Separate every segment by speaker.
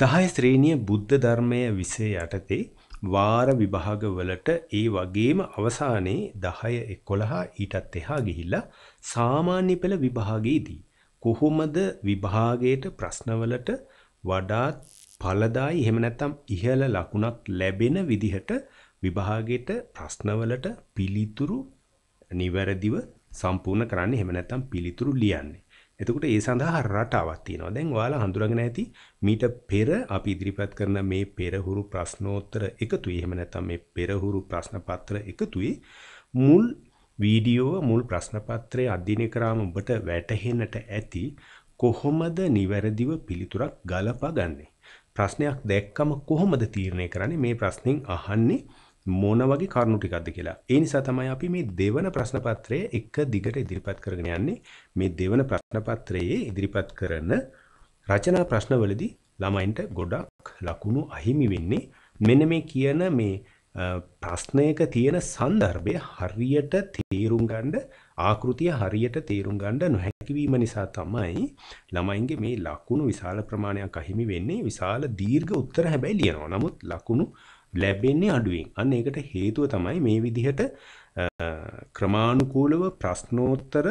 Speaker 1: දහය ශ්‍රේණිය බුද්ධ ධර්මය විසේ යටතේ වාර විභාගවලට ඒ වගේම අවසානයේ දහය එකොළහා ඊටත් එහා ගිහිල්ලා සාමාන්‍ය පෙළ විභාගයේදී. කොහොමද විභාගයට ප්‍රශ්නවලට වඩාත් පලදායි එහෙම නැත්නම් ඉහළ ලකුණක් ලැබෙන විදිහට විභාගයට ප්‍රශ්නවලට පිළිතුරු නිවැරදිව සම්පූර්ණ කරන්න එහෙම නැත්නම් පිළිතුරු ලියන්නේ. එතකොට ඒ සඳහා රටාවක් තියෙනවා. දැන් ඔයාලා හඳුනාගෙන ඇති මීට පෙර අපි ඉදිරිපත් කරන මේ පෙරහුරු ප්‍රශ්නෝත්තර එකතුයි එහෙම නැත්නම් මේ පෙරහුරු ප්‍රශ්න පත්‍ර එකතුයි මුල් වීඩියෝව මුල් ප්‍රශ්න පත්‍රය අධ්‍යයනය කරාම ඔබට වැටහෙන්නට ඇති කොහොමද නිවැරදිව පිළිතුරක් ගලපා ගන්නේ ප්‍රශ්නයක් දැක්කම කොහොමද තීරණය කරන්නේ මේ ප්‍රශ්نين අහන්නේ මොන වගේ කරුණු ටිකක්ද කියලා. ඒ නිසා තමයි අපි මේ දෙවන ප්‍රශ්න පත්‍රය එක දිගට ඉදිරිපත් කරගෙන යන්නේ. මේ දෙවන ප්‍රශ්න පත්‍රයේ ඉදිරිපත් කරන රචනා ප්‍රශ්නවලදී ළමයින්ට ගොඩක් ලකුණු අහිමි වෙන්නේ මෙන්න මේ කියන මේ ප්‍රශ්නයක තියෙන සන්දර්භය හරියට තේරුම් ගන්න ආකෘතිය හරියට තේරුම් ගන්න නොහැකි වීම නිසා තමයි ළමයින්ගේ මේ ලකුණු විශාල ප්‍රමාණයක් අහිමි වෙන්නේ විශාල දීර්ඝ උත්තර හැබැයි ලියනවා. නමුත් ලකුණු ලැබෙන්නේ අඩුවෙන්. අන්න ඒකට හේතුව තමයි මේ විදිහට ක්‍රමානුකූලව ප්‍රශ්නෝත්තර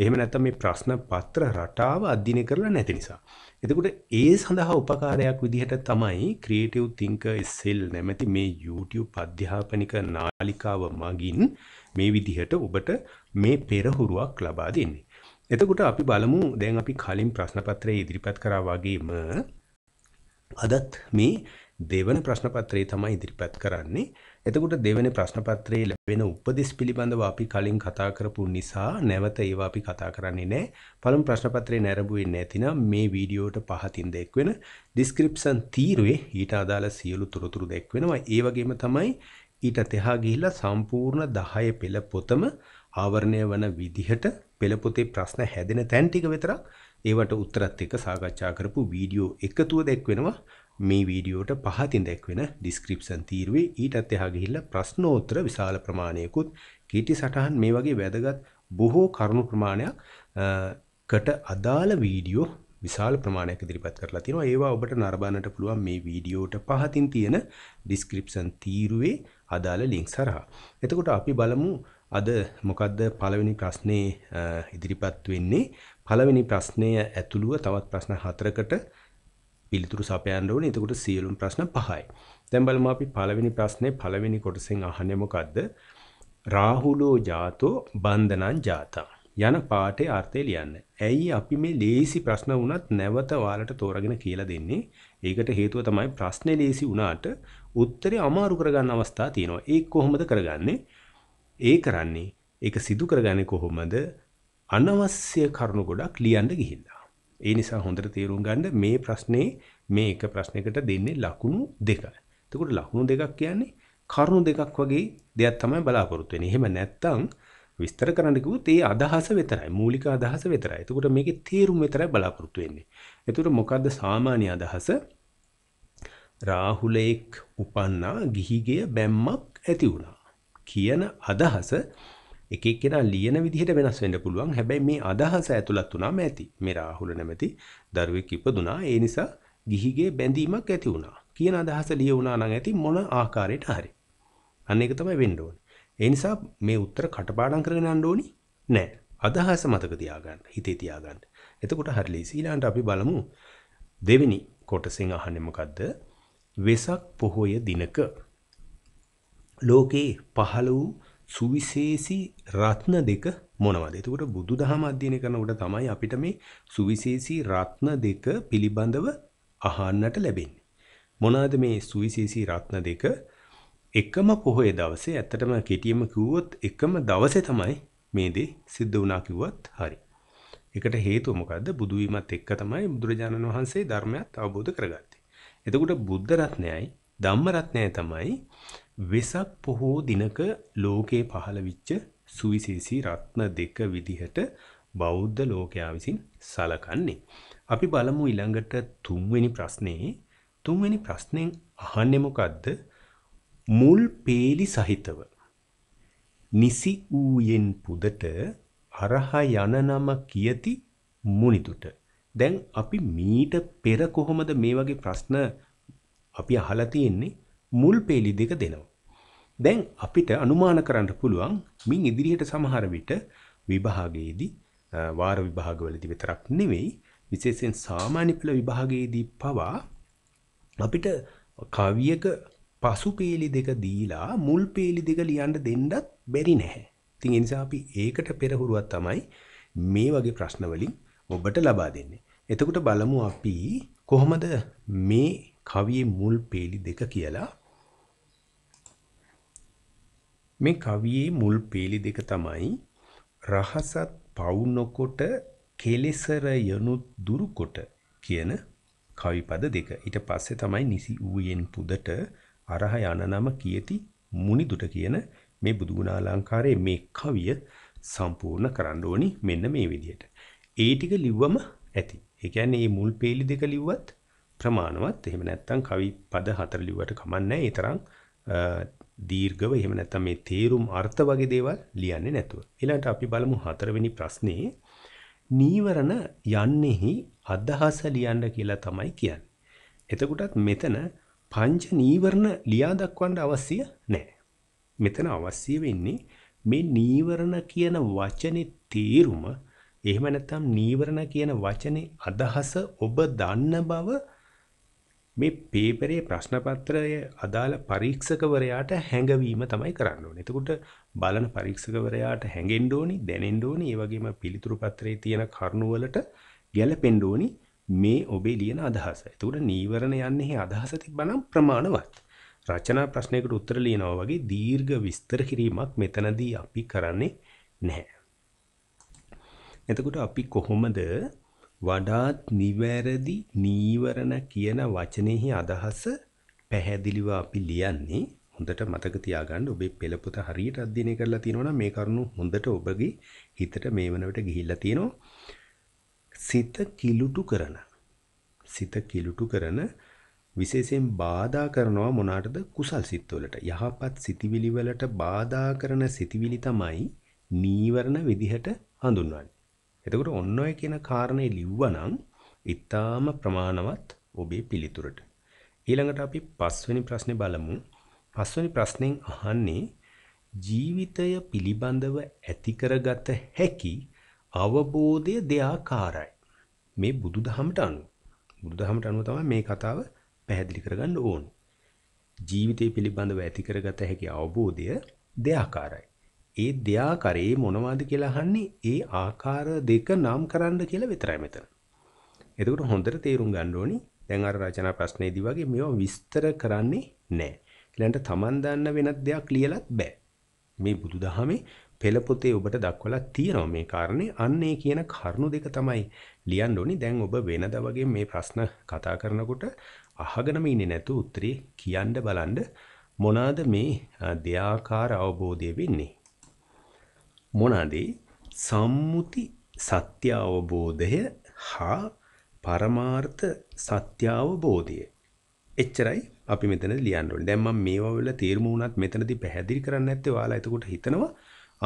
Speaker 1: එහෙම නැත්නම් මේ ප්‍රශ්න පත්‍ර රටාව අධ්‍යයනය කරලා නැති නිසා. එතකොට ඒ සඳහා උපකාරයක් විදිහට තමයි ක්‍රියේටිව් thinker SL නැමැති මේ YouTube අධ්‍යාපනික නාලිකාව මගින් මේ විදිහට ඔබට මේ පෙරහුරුවක් ලබා දෙන්නේ. එතකොට අපි බලමු දැන් අපි කලින් ප්‍රශ්න පත්‍රය ඉදිරිපත් කරා වගේම අදත් මේ දෙවන ප්‍රශ්න පත්‍රය තමයි ඉදිරිපත් කරන්නේ. එතකොට දෙවෙනි ප්‍රශ්න පත්‍රයේ ලැබෙන උපදෙස් පිළිබඳව අපි කලින් කතා කරපු නිසා නැවත ඒවා අපි කතා කරන්නේ නැහැ. පළමු ප්‍රශ්න පත්‍රේ නැරඹුවේ නැතිනම් මේ වීඩියෝට පහතින් දැක්වෙන description තීරුවේ ඊට අදාළ සියලු තොරතුරු දැක්වෙනවා. ඒ වගේම තමයි ඊට තෙහා ගිහිල්ලා සම්පූර්ණ 10 පෙළ පොතම ආවරණය වන විදිහට පෙළ පොතේ ප්‍රශ්න හැදෙන තැන් ටික විතරක් ඒවට උත්තරත් එක්ක සාකච්ඡා කරපු වීඩියෝ එකතුව දැක්වෙනවා. මේ වීඩියෝට පහතින් දැක්වෙන ඩිස්ක්‍රිප්ෂන් තීරුවේ ඊටත් එහා ගිහිල්ලා ප්‍රශ්නෝත්තර විශාල ප්‍රමාණයකුත් කීටි සටහන් මේ වගේ වැදගත් බොහෝ කරුණු ප්‍රමාණයක් කට අදාළ වීඩියෝ විශාල ප්‍රමාණයක් ඉදිරිපත් කරලා තියෙනවා. ඒවා ඔබට නරඹන්නට පුළුවන් මේ වීඩියෝට පහතින් තියෙන ඩිස්ක්‍රිප්ෂන් තීරුවේ අදාළ ලින්ක් සරහා. එතකොට අපි බලමු අද මොකද්ද පළවෙනි ප්‍රශ්නේ ඉදිරිපත් වෙන්නේ. පළවෙනි ප්‍රශ්නය ඇතුළුව තවත් ප්‍රශ්න හතරකට පිළිතුරු සපයන්න ඕනේ. එතකොට සියලුම ප්‍රශ්න පහයි. දැන් බලමු අපි පළවෙනි ප්‍රශ්නේ පළවෙනි කොටසෙන් අහන්නේ මොකද්ද? රාහුලෝ ජාතෝ බන්ධනං ජාතං. යන පාඩේ අර්ථය ලියන්න. ඇයි අපි මේ ලේසි ප්‍රශ්න වුණත් නැවත ඔයාලට තෝරගෙන කියලා දෙන්නේ? ඒකට හේතුව තමයි ප්‍රශ්නේ ලේසි වුණාට උත්තරේ අමාරු කරගන්න අවස්ථා තියෙනවා. ඒක කොහොමද කරගන්නේ? ඒ කරන්නේ ඒක සිදු කරගන්නේ කොහොමද? අනවශ්‍ය කරුණු ගොඩක් ලියන්න ගිහිල්ලා. ඒ නිසා හොඳට තේරුම් ගන්න මේ ප්‍රශ්නේ මේ එක ප්‍රශ්නයකට දෙන්නේ ලකුණු දෙක. එතකොට ලකුණු දෙකක් කියන්නේ කරුණු දෙකක් වගේ දෙයක් තමයි බලාපොරොත්තු වෙන්නේ. එහෙම නැත්නම් විස්තර කරන්න කිව්වොත් ඒ අදහස විතරයි මූලික අදහස විතරයි. එතකොට මේකේ තේරුම විතරයි බලාපොරොත්තු වෙන්නේ. එතකොට මොකද්ද සාමාන්‍ය අදහස? රාහුලෙක් උපන්නා ගිහිගෙය බැම්මක් ඇති වුණා කියන අදහස එක එක්කෙනා ලියන විදිහට වෙනස් වෙන්න පුළුවන්. හැබැයි මේ අදහස ඇතුළත් වුණාම ඇති. මේ රාහුල නැමැති දරුවෙක් ඉපදුනා. ඒ නිසා ගිහිගේ බැඳීමක් ඇති වුණා. කියන අදහස ලියුණා නම් ඇති මොන ආකාරයට හරි. අන්න ඒක තමයි වෙන්න ඕනේ. ඒ නිසා මේ උත්තර කටපාඩම් කරගෙන යන්න ඕනි නෑ. අදහස මතක තියාගන්න, හිතේ තියාගන්න. එතකොට හරි ලේසි. ඊළඟට අපි බලමු දෙවෙනි කොටසෙන් අහන්නේ මොකද්ද? වෙසක් පොහොය දිනක ලෝකේ පහළ වූ සුවිශේෂී රත්න දෙක මොනවද? එතකොට බුදුදහම අධ්‍යයනය කරනකොට තමයි අපිට මේ සුවිශේෂී රත්න දෙක පිළිබඳව අහන්නට ලැබෙන්නේ. මොනවාද මේ සුවිශේෂී රත්න දෙක? එකම පොහොය දවසේ ඇත්තටම කෙටියෙම කිව්වොත් එකම දවසේ තමයි මේ දේ සිද්ධ වුණා කිව්වත් හරි. ඒකට හේතුව මොකද්ද? බුදු වීමත් එක්ක තමයි බුදුරජාණන් වහන්සේ ධර්මයත් අවබෝධ කරගත්තේ. එතකොට බුද්ධ රත්නයයි ධම්ම රත්නයයි තමයි වෙසක් පොහෝ දිනක ලෝකේ පහළ විච්ච සුවිශේෂී රත්න දෙක විදිහට බෞද්ධ ලෝකයා විසින් සලකන්නේ. අපි බලමු ඊළඟට තුන්වෙනි ප්‍රශ්නේ. තුන්වෙනි ප්‍රශ්නෙන් අහන්නේ මොකද්ද? මුල් peeli සහිතව නිසි ඌයෙන් පුදට අරහ යන නම කියති මුනිදුට. දැන් අපි මීට පෙර කොහොමද මේ වගේ ප්‍රශ්න අපි අහලා තියෙන්නේ? මුල් peeli දෙක දෙනවා. දැන් අපිට අනුමාන කරන්න පුළුවන් මින් ඉදිරියට සමහර විට විභාගයේදී වාර විභාගවලදී විතරක් නෙවෙයි විශේෂයෙන් සාමාන්‍ය පෙළ විභාගයේදී පවා අපිට කවියක පසු පේලි දෙක දීලා මුල් පේලි දෙක ලියන්න දෙන්නත් බැරි නැහැ. ඉතින් ඒ නිසා අපි ඒකට පෙරහුරුවක් තමයි මේ වගේ ප්‍රශ්න වලින් ඔබට ලබා දෙන්නේ. එතකොට බලමු අපි කොහොමද මේ කවියේ මුල් පේලි දෙක කියලා මේ කවියේ මුල් පීලි දෙක තමයි රහසත් පවු නොකොට කෙලෙසර යනුත් දුරුකොට කියන කවිපද දෙක. ඊට පස්සේ තමයි නිසි ඌයෙන් පුදට අරහ යන නම කියති මුනිදුට කියන මේ බුදුගුණාලංකාරයේ මේ කවිය සම්පූර්ණ කරන්න ඕනි මෙන්න මේ විදිහට. ඒ ටික ලිව්වම ඇති. ඒ කියන්නේ මේ මුල් පේලි දෙක ලිව්වත් ප්‍රමාණවත් එහෙම නැත්නම් කවි පද හතර ලිව්වට කමන්නේ ඒ තරම් දීර්ඝව එහෙම නැත්නම් මේ තේරුම් අර්ථ වගේ දේවල් ලියන්නේ නැතුව. ඊළඟට අපි බලමු හතරවෙනි ප්‍රශ්නේ. නීවරණ යන්නේහි අදහස ලියන්න කියලා තමයි කියන්නේ. එතකොටත් මෙතන පංච නීවරණ ලියා දක්වන්න අවශ්‍ය නැහැ. මෙතන අවශ්‍ය වෙන්නේ මේ නීවරණ කියන වචනේ තේරුම එහෙම නැත්නම් නීවරණ කියන වචනේ අදහස ඔබ දන්න බව මේ පේපරේ ප්‍රශ්න පත්‍රයේ අදාළ පරීක්ෂකවරයාට හැඟවීම තමයි කරන්න ඕනේ. එතකොට බලන පරීක්ෂකවරයාට හැඟෙන්න ඕනි, දැනෙන්න ඕනි, ඒ වගේම පිළිතුරු පත්‍රයේ තියෙන කරුණු වලට ගැළපෙන්න ඕනි මේ ඔබේ ලියන අදහස. එතකොට නීවරණ යන්නේ අදහස තිබ්බනම් ප්‍රමාණවත්. රචනා ප්‍රශ්නයකට උත්තර ලියනවා වගේ දීර්ඝ විස්තර කිරීමක් මෙතනදී අපි කරන්නේ නැහැ. එතකොට අපි කොහොමද වඩාත් නිවැරදි නීවරණ කියන වචනයෙහි අදහස පැහැදිලිව අපි ලියන්නේ හොඳට මතක තියාගන්න ඔබේ පෙළ පොත හරියට අධ්‍යයනය කරලා තියෙනවා මේ කරුණු හොඳට ඔබගේ හිතට මේ වෙනකොට ගිහිල්ලා තියෙනවා සිත කිලුටු කරන සිත කිලුටු කරන විශේෂයෙන් බාධා කරනවා මොනටද කුසල් සිත්වලට යහපත් සිතිවිලි වලට බාධා කරන සිතිවිලි තමයි නීවරණ විදිහට හඳුන්වන්නේ එතකොට ඔන්න ඔය කියන කාරණේ ලිව්වනම් ඊටාම ප්‍රමාණවත් ඔබේ පිළිතුරට. ඊළඟට අපි පස්වෙනි ප්‍රශ්නේ බලමු. පස්වෙනි ප්‍රශ්نين අහන්නේ ජීවිතය පිළිබඳව ඇති කරගත හැකි අවබෝධය දෙආකාරයි. මේ බුදුදහමට අනුව. බුදුදහමට අනුව තමයි මේ කතාව පැහැදිලි කරගන්න ඕනේ. ජීවිතය පිළිබඳව ඇති කරගත හැකි අවබෝධය දෙආකාරයි. ඒ දෙආකාරයේ මොනවද කියලා අහන්නේ ඒ ආකාර දෙක නම් කරන්න කියලා විතරයි මෙතන. එතකොට හොඳට තේරුම් ගන්න ඕනි. දැන් අර රචනා ප්‍රශ්නේදී වගේ මේවා විස්තර කරන්නේ නැහැ. ඊළඟට Taman දන්න වෙනත් දෙයක් ලියලත් බෑ. මේ බුදුදහමේ පෙළ පොතේ ඔබට දක්වලා තියෙනවා මේ කාරණේ. අන්න ඒ කියන කරුණු දෙක තමයි ලියන්න ඕනි. දැන් ඔබ වෙනදා වගේ මේ ප්‍රශ්න කතා කරනකොට අහගෙනම ඉන්නේ නැතු උත්තරේ කියන්න බලන්න මොනවාද මේ දෙයාකාර අවබෝධය වෙන්නේ? මොනද සම්මුති සත්‍ය අවබෝධය හා පරමාර්ථ සත්‍ය අවබෝධය. එච්චරයි අපි මෙතන ලියන්න ඕනේ. දැන් මම මේවා වල තීරම වුණත් මෙතනදී පැහැදිලි කරන්න නැත්තේ ඔයාලා එතකොට හිතනවා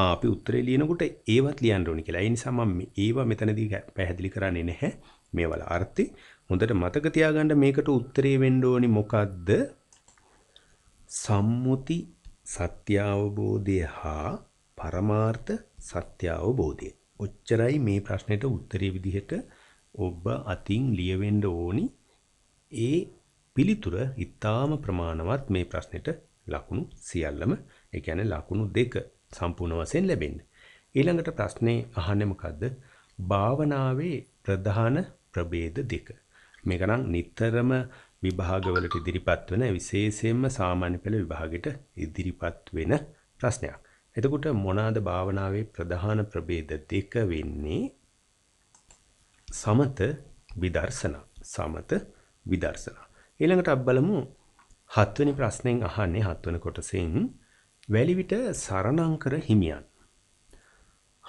Speaker 1: අපි උත්තරේ ලියනකොට ඒවත් ලියන්න ඕනේ කියලා. ඒ නිසා මම ඒවා මෙතනදී පැහැදිලි කරන්නේ නැහැ. මේවල අර්ථي හොඳට මතක තියාගන්න මේකට උත්තරේ වෙන්න ඕනි මොකද්ද? සම්මුති සත්‍ය අවබෝධය හා පරමාර්ථ සත්‍ය අවබෝධය. ඔච්චරයි මේ ප්‍රශ්නෙට උත්තරේ විදිහට ඔබ අතින් ලියවෙන්න ඕනි. ඒ පිළිතුර ඊටාම ප්‍රමාණවත් මේ ප්‍රශ්නෙට ලකුණු සියල්ලම ඒ කියන්නේ ලකුණු දෙක සම්පූර්ණ වශයෙන් ලැබෙන්න. ඊළඟට ප්‍රශ්නේ අහන්නේ මොකද්ද? භාවනාවේ ප්‍රධාන ප්‍රභේද දෙක. මේක නම් නිතරම විභාගවලට ඉදිරිපත් වෙන විශේෂයෙන්ම සාමාන්‍ය පෙළ විභාගෙට ඉදිරිපත් වෙන ප්‍රශ්නයක්. එතකොට මොනාද භාවනාවේ ප්‍රධාන ප්‍රභේද දෙක වෙන්නේ සමත විදර්ශනා සමත විදර්ශනා ඊළඟට අපි බලමු හත්වෙනි ප්‍රශ්නෙන් අහන්නේ හත්වෙනි කොටසෙන් වැලිවිට සරණංකර හිමියන්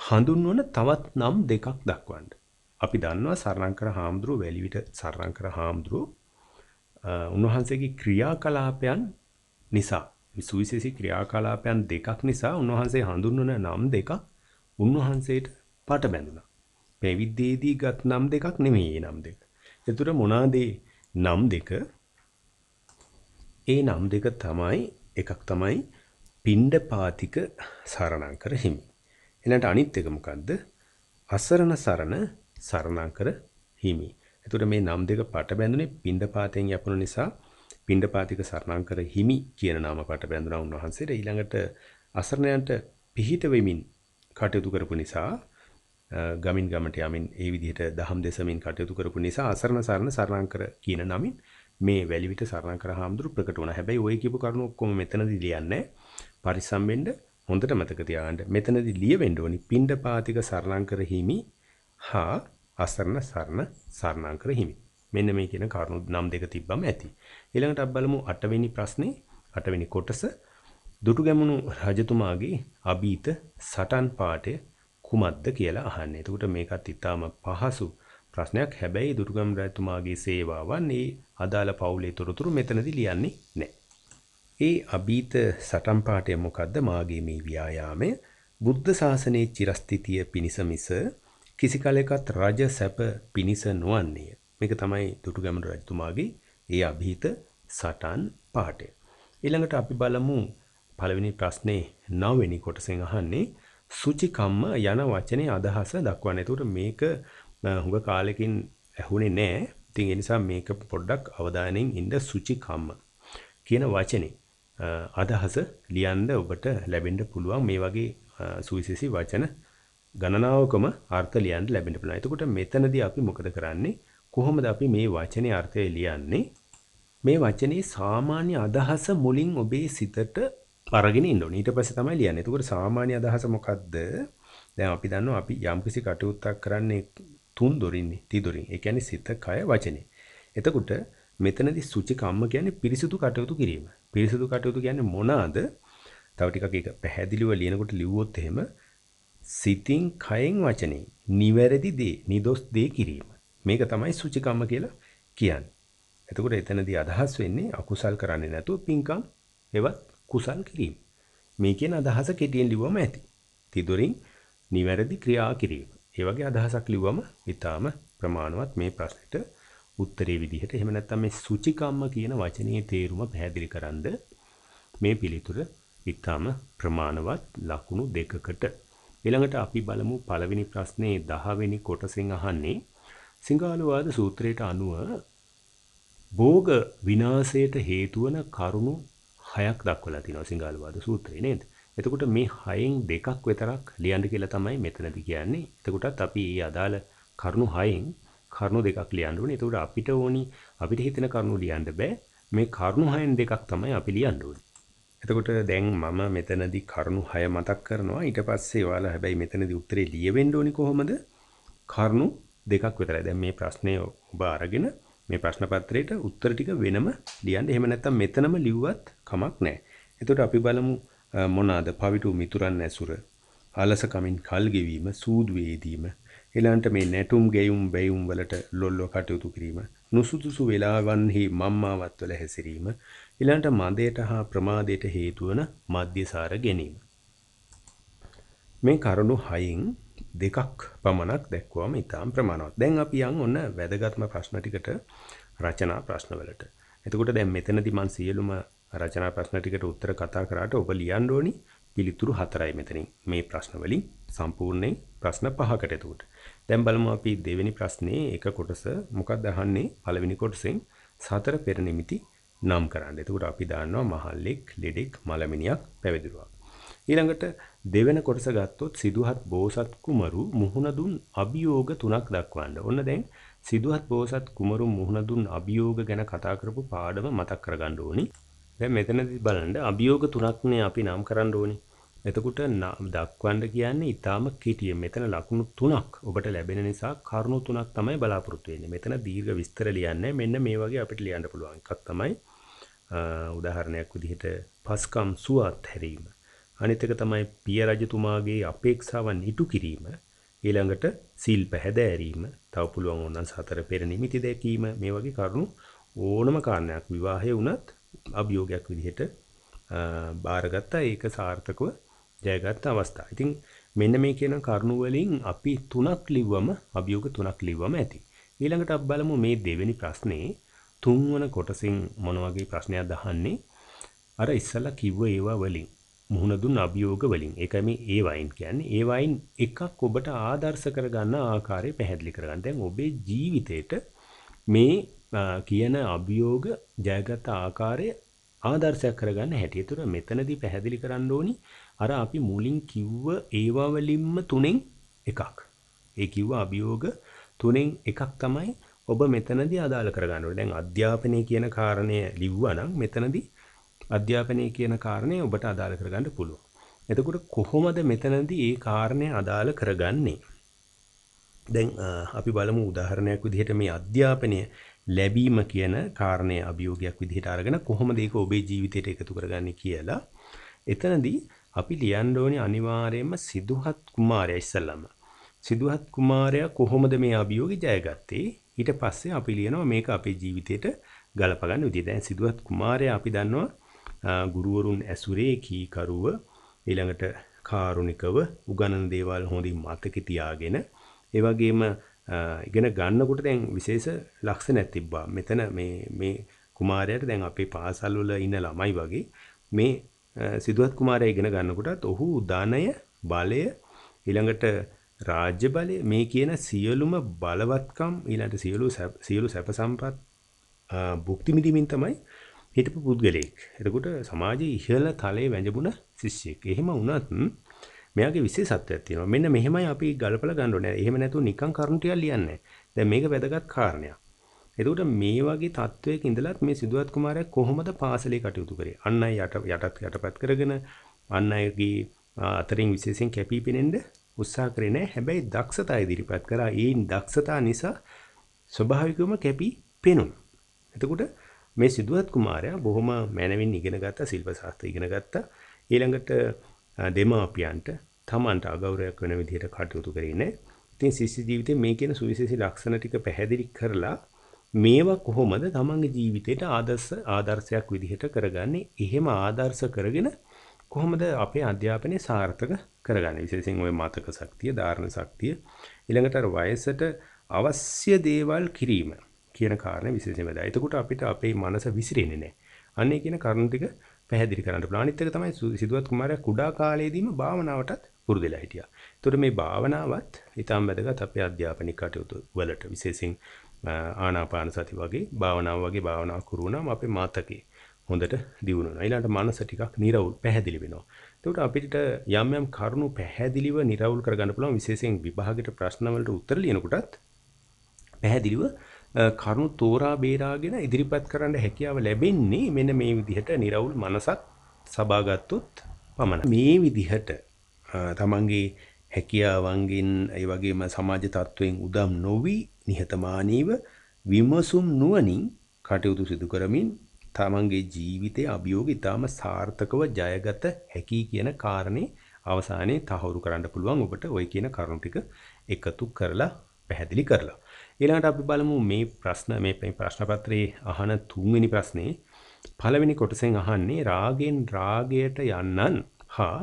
Speaker 1: හඳුන්වන තවත් නම් දෙකක් දක්වන්න. අපි දන්නවා සරණංකර හාමුදුරුව වැලිවිට සරණංකර හාමුදුරුව උන්වහන්සේගේ ක්‍රියාකලාපයන් නිසා සුවිශේෂී ක්‍රියාකලාපයන් දෙකක් නිසා උන්වහන්සේ හඳුන්වන නම් දෙකක් උන්වහන්සේට පාට බැඳුණා. පැවිද්දේදී ගත් නම් දෙකක් නෙමෙයි නම් දෙක. ඒතර මොනවාද නම් දෙක? ඒ නම් දෙක තමයි එකක් තමයි පිණ්ඩපාතික සරණංකර හිමි. එනට අනිත් එක මොකද්ද? අසරණ සරණ සරණංකර හිමි. ඒතර මේ නම් දෙක පාට බැඳුනේ පිණ්ඩපාතෙන් යපුණු නිසා පිණ්ඩපාතික සරණංකර හිමි කියන නම පට බැඳුණා උන්වහන්සේට ඊළඟට අසරණයන්ට පිහිට වෙමින් කටයුතු කරපු නිසා ගමින් ගමට යමින් ඒ විදිහට දහම් දෙසමින් කටයුතු කරපු නිසා අසරණ සරණ සරණංකර කියන නමින් මේ වැලිවිට සරණංකර හාමුදුරු ප්‍රකට වුණා. හැබැයි ඔය කියපු කරුණු ඔක්කොම මෙතනදී ලියන්නේ පරිස්සම් වෙන්න හොඳට මතක තියාගන්න. මෙතනදී ලියවෙන්න ඕනි පිණ්ඩපාතික සරණංකර හිමි හා අසරණ සරණ සරණංකර හිමි. මෙන්න මේ කියන කාරණු නම් දෙක තිබ්බම ඇති. ඊළඟට අපි බලමු 8 වෙනි ප්‍රශ්නේ 8 වෙනි කොටස දුටුගැමුණු රජතුමාගේ අභීත සටන් පාඨය කුමක්ද කියලා අහන්නේ. එතකොට මේකත් ඉතාම පහසු ප්‍රශ්නයක්. හැබැයි දුටුගැමුණු රජතුමාගේ සේවාවන් ඒ අදාළ පවුලේ තොරතුරු මෙතනදී ලියන්නේ නැහැ. ඒ අභීත සටන් පාඨය මොකද්ද? මාගේ මේ ව්‍යායාමය බුද්ධ ශාසනයේ චිරස්ථිතිය පිණිස මිස කිසි කලෙකත් රජ සැප පිණිස නොවන්නේය. මේක තමයි දුටුගැමුණු රජතුමාගේ ඒ અભීත සටන් පාඨය. ඊළඟට අපි බලමු පළවෙනි ප්‍රශ්නේ 9 වෙනි කොටසෙන් අහන්නේ සුචිකම්ම යන වචනේ අදහස දක්වන්න. ඒතකොට මේක හුඟ කාලෙකින් ඇහුනේ නෑ. ඉතින් ඒ නිසා මේක පොඩ්ඩක් අවධානයෙන් ඉන්න සුචිකම්ම කියන වචනේ අදහස ලියන්න ඔබට ලැබෙන්න පුළුවන් මේ වගේ සුවිශේෂී වචන ගණනාවකම අර්ථ ලියන්න ලැබෙන්න පුළුවන්. එතකොට මෙතනදී අපි මොකද කරන්නේ? කොහොමද අපි මේ වචනේ අර්ථය ලියන්නේ? මේ වචනේ සාමාන්‍ය අදහස මුලින් ඔබේ සිතට අරගෙන ඉන්න ඕනේ. ඊට පස්සේ තමයි ලියන්නේ. එතකොට සාමාන්‍ය අදහස මොකද්ද? දැන් අපි දන්නවා අපි යම්කිසි කටයුත්තක් කරන්නේ තුන් දොරින්නේ, ති දොරින්. ඒ කියන්නේ සිත, කය, වචනේ. එතකොට මෙතනදි සුචි කම්ම කියන්නේ පිරිසිදු කටයුතු කිරීම. පිරිසිදු කටයුතු කියන්නේ මොනවාද? තව ටිකක් ඒක පැහැදිලිව ලියනකොට ලිව්වොත් එහෙම සිතින් කයෙන් වචනේ නිවැරදි දේ, නිදොස් දේ කිරීම. මේක තමයි සුචිකම්ම කියලා කියන්නේ. එතකොට එතනදී අදහස් වෙන්නේ අකුසල් කරන්නේ නැතුව පින්කම් එවත් කුසල් කිරීම. මේ කියන අදහස කෙටියෙන් ලිව්වම ඇති. තිදොරින් නිවැරදි ක්‍රියා කිරීම. ඒ වගේ අදහසක් ලිව්වම ඊටාම ප්‍රමාණවත් මේ ප්‍රශ්නෙට උත්තරේ විදිහට එහෙම නැත්නම් මේ සුචිකම්ම කියන වචනේ තේරුම පැහැදිලි කරන්ද මේ පිළිතුර ඊටාම ප්‍රමාණවත් ලකුණු දෙකකට ඊළඟට අපි බලමු පළවෙනි ප්‍රශ්නේ 10 වෙනි කොටසෙන් අහන්නේ සිංහානුවාද සූත්‍රයට අනුව භෝග විනාශයට හේතු වන කරුණු හයක් දක්වලා තිනවා සිංහානුවාද සූත්‍රේ නේද? එතකොට මේ හයෙන් දෙකක් විතරක් ලියන්න කියලා තමයි මෙතනදි කියන්නේ. එතකොටත් අපි මේ අදාළ කරුණු හයෙන් කරුණු දෙකක් ලියන්න ඕනේ. එතකොට අපිට ඕනි අපිට හිතෙන කරුණු ලියන්න බෑ. මේ කරුණු හයෙන් දෙකක් තමයි අපි ලියන්න ඕනේ. එතකොට දැන් මම මෙතනදි කරුණු 6 මතක් කරනවා ඊට පස්සේ ඔයාලා හැබැයි මෙතනදි උත්තරේ ලියවෙන්න ඕනි කොහොමද කරුණු දෙකක් විතරයි. දැන් මේ ප්‍රශ්නය ඔබ අරගෙන මේ ප්‍රශ්න පත්‍රයට උත්තර ටික වෙනම ලියන්න. එහෙම නැත්නම් මෙතනම ලිව්වත් කමක් නැහැ. එතකොට අපි බලමු මොනවාද? පවිතු මිතුරන් ඇසුර, අලසකමින් කල් ගෙවීම, සූදු වේදීම, ඊළඟට මේ නැටුම් ගෙයුම් බැයුම් වලට ලොල්ලව කටයුතු කිරීම, නුසුදුසු වේලාවන්හි මම්මාවත් වල හැසිරීම, ඊළඟට මදයට හා ප්‍රමාදයට හේතු වන මද්‍යසාර ගැනීම. මේ කරුණු හයෙන් දෙකක් පමණක් දැක්වුවම ඉතාම ප්‍රමාණවත්. දැන් අපි යන් ඔන්න වැදගත්ම ප්‍රශ්න ටිකට රචනා ප්‍රශ්නවලට. එතකොට දැන් මෙතනදී මම සියලුම රචනා ප්‍රශ්න ටිකට උත්තර කතා කරාට ඔබ ලියන්න ඕනි පිළිතුරු හතරයි මෙතනින්. මේ ප්‍රශ්න වලින් සම්පූර්ණයෙන් ප්‍රශ්න පහකට එතකොට. දැන් බලමු අපි දෙවෙනි ප්‍රශ්නේ එක කොටස මොකක්ද අහන්නේ? පළවෙනි කොටසෙන් සතර පෙර නිමිති නම් කරන්න. එතකොට අපි දාන්නවා මහල්ලෙක්, ලෙඩෙක්, මලමිනියක් පැවිදිරුවක්. ඊළඟට දෙවෙන කොටස ගත්තොත් සිදුහත් බෝසත් කුමරු මුහුණ දුන් අභියෝග තුනක් දක්වන්න. ඔන්න දැන් සිදුහත් බෝසත් කුමරු මුහුණ දුන් අභියෝග ගැන කතා කරපු පාඩම මතක් කරගන්න ඕනි. දැන් මෙතනදී බලන්න අභියෝග තුනක්නේ අපි නම් කරන්න ඕනි. එතකොට දක්වන්න කියන්නේ ඊටාම කෙටිය. මෙතන ලකුණු තුනක් ඔබට ලැබෙන නිසා කරුණු තුනක් තමයි බලාපොරොත්තු වෙන්නේ. මෙතන දීර්ඝ විස්තර ලියන්නේ මෙන්න මේ වගේ අපිට ලියන්න පුළුවන් එකක් තමයි උදාහරණයක් විදිහට පස්කම් සුවත් හැරීම අනිත් එක තමයි පිය රජතුමාගේ අපේක්ෂාවන් ඉටු කිරීම. ඊළඟට සීල් පැහැදෑරීම, තව පුළුවන් ඕනනම් සතර පෙර නිමිති දැකීම මේ වගේ කරුණු ඕනම කාරණයක් විවාහය වුණත් අභියෝගයක් විදිහට බාරගත්තා. ඒක සාර්ථකව ජයගත් අවස්ථා. ඉතින් මෙන්න මේ කියන කරුණු වලින් අපි තුනක් ලිව්වම අභියෝග තුනක් ලිව්වම ඇති. ඊළඟට අපි බලමු මේ දෙවෙනි ප්‍රශ්නේ තුන්වන කොටසින් මොන වගේ ප්‍රශ්නයක්ද අහන්නේ? අර ඉස්සලා කිව්ව ඒවා වලින් මුහුණ දුන් අභියෝග වලින්. ඒක මේ ඒ වයින් කියන්නේ. ඒ වයින් එකක් ඔබට ආදර්ශ කරගන්න ආකාරය පැහැදිලි කරගන්න. දැන් ඔබේ ජීවිතේට මේ කියන අභියෝග ජයගත් ආකාරය ආදර්ශයක් කරගන්න හැටි. ඒතර මෙතනදී පැහැදිලි කරන්න ඕනි අර අපි මුලින් කිව්ව ඒවා වලින්ම තුනෙන් එකක්. ඒ කිව්ව අභියෝග තුනෙන් එකක් තමයි ඔබ මෙතනදී අදාළ කරගන්න ඕනේ. දැන් අධ්‍යාපනය කියන කාරණය ලිව්වා නම් මෙතනදී අධ්‍යාපනය කියන කාරණය ඔබට අදාළ කරගන්න පුළුවන්. එතකොට කොහොමද මෙතනදී ඒ කාරණය අදාළ කරගන්නේ? දැන් අපි බලමු උදාහරණයක් විදිහට මේ අධ්‍යාපනය ලැබීම කියන කාරණය අභියෝගයක් විදිහට අරගෙන කොහොමද ඒක ඔබේ ජීවිතයට එකතු කරගන්නේ කියලා. එතනදී අපි ලියන්න ඕනේ අනිවාර්යයෙන්ම සිදුහත් කුමාරයා ඉස්සල්ලාම. සිදුහත් කුමාරයා කොහොමද මේ අභියෝගය ජයගත්තේ? ඊට පස්සේ අපි ලියනවා මේක අපේ ජීවිතයට ගලපගන්න විදිහ. දැන් සිදුහත් කුමාරයා අපි දන්නවා ගුරුවරුන් ඇසුරේ කීකරුව ඊළඟට කාරුණිකව උගණන දේවල් හොඳින් මතක තියාගෙන ඒ වගේම ඉගෙන ගන්නකොට දැන් විශේෂ ලක්ෂණ තිබ්බා. මෙතන මේ මේ කුමාරයාට දැන් අපේ පාසල් වල ඉන්න ළමයි වගේ මේ සිදුවත් කුමාරය ඉගෙන ගන්නකොටත් ඔහු ධනය බලය ඊළඟට රාජ්‍ය බලය මේ කියන සියලුම බලවත්කම් ඊළඟට සියලු සියලු සැප සම්පත් භුක්ති විඳින්මින් තමයි හිටපු පුද්ගලයෙක්. එතකොට සමාජයේ ඉහළ තලයේ වැඳපුන ශිෂ්‍යෙක්. එහෙම වුණත් මෙයාගේ විශේෂත්වයක් තියෙනවා. මෙන්න මෙහෙමයි අපි ගලපලා ගන්න ඕනේ. එහෙම නැතුව නිකන් කරුණු ටිකක් ලියන්නේ නැහැ. මේක වැදගත් කාරණයක්. එතකොට මේ වගේ තත්වයක ඉඳලත් මේ සිදුවත් කුමාරයා කොහොමද පාසලේ කටයුතු කරේ? අන් අය යට යටත් යටපත් කරගෙන අන් අයගේ අතරින් විශේෂයෙන් කැපී පෙනෙන්න උත්සාහ කරේ නැහැ. හැබැයි දක්ෂතා ඉදිරිපත් කරා. ඒ දක්ෂතා නිසා ස්වභාවිකවම කැපී පෙනුණා. එතකොට මේ සිදුවත් කුමාරයා බොහොම මැනවින් ඉගෙන ගත්තා ශිල්ප ශාස්ත්‍ර ඉගෙන ගත්තා. ඊළඟට දෙමාපියන්ට තමන්ට අගෞරවයක් වෙන විදිහට කටයුතු කරේ නැහැ. ඉතින් ශිෂ්‍ය ජීවිතේ මේ කියන සුවිශේෂී ලක්ෂණ ටික පැහැදිලි කරලා මේවා කොහොමද තමන්ගේ ජීවිතයට ආදර්ශ ආදර්ශයක් විදිහට කරගන්නේ? එහෙම ආදර්ශ කරගෙන කොහොමද අපේ අධ්‍යාපනය සාර්ථක කරගන්නේ? විශේෂයෙන් ওই මතක ශක්තිය, ධාරණ ශක්තිය ඊළඟට වයසට අවශ්‍ය දේවල් කිරීම කියන කාරණේ විශේෂයෙන් වැදගත්. එතකොට අපිට අපේ මනස විසිරෙන්නේ නැහැ. අන්න ඒ කියන කරුණු ටික පැහැදිලි කරන්න පුළුවන්. අනිත් එක තමයි සිදුවත් කුමාරයා කුඩා කාලයේදීම භාවනාවටත් පුරුදුලා හිටියා. එතකොට මේ භාවනාවත් ඊටම වැදගත් අපේ අධ්‍යාපනික කටයුතු වලට විශේෂයෙන් ආනාපාන සති වගේ භාවනාව වගේ භාවනා කරුණාම අපේ මතකේ හොඳට දියුණු වෙනවා. ඊළඟට මනස ටිකක් නිරවුල් පැහැදිලි වෙනවා. එතකොට අපිට යම් යම් කරුණු පැහැදිලිව නිරවුල් කරගන්න පුළුවන් විශේෂයෙන් විභාගෙට ප්‍රශ්න වලට උත්තර ලියනකොටත් පැහැදිලිව කරුණු තෝරා බේරාගෙන ඉදිරිපත් කරන්න හැකියාව ලැබෙන්නේ මෙන්න මේ විදිහට නිරවුල් මනසක් සබාගත්තොත් පමණ. මේ විදිහට තමන්ගේ හැකියාවන්ගෙන් ඒ වගේම සමාජ තත්ත්වයෙන් උදම් නොවි නිහතමානීව විමසුම් නුවණින් කටයුතු සිදු කරමින් තමන්ගේ ජීවිතයේ අභියෝග ඉතාම සාර්ථකව ජයගත හැකි කියන කාරණේ අවසානයේ තහවුරු කරන්න පුළුවන් ඔබට ওই කියන කරුණු ටික එකතු කරලා පැහැදිලි කරලා ඊළඟට අපි බලමු මේ ප්‍රශ්න මේ ප්‍රශ්න පත්‍රයේ අහන තුන්වෙනි ප්‍රශ්නේ පළවෙනි කොටසෙන් අහන්නේ රාගෙන් රාගයට යන්නන් හා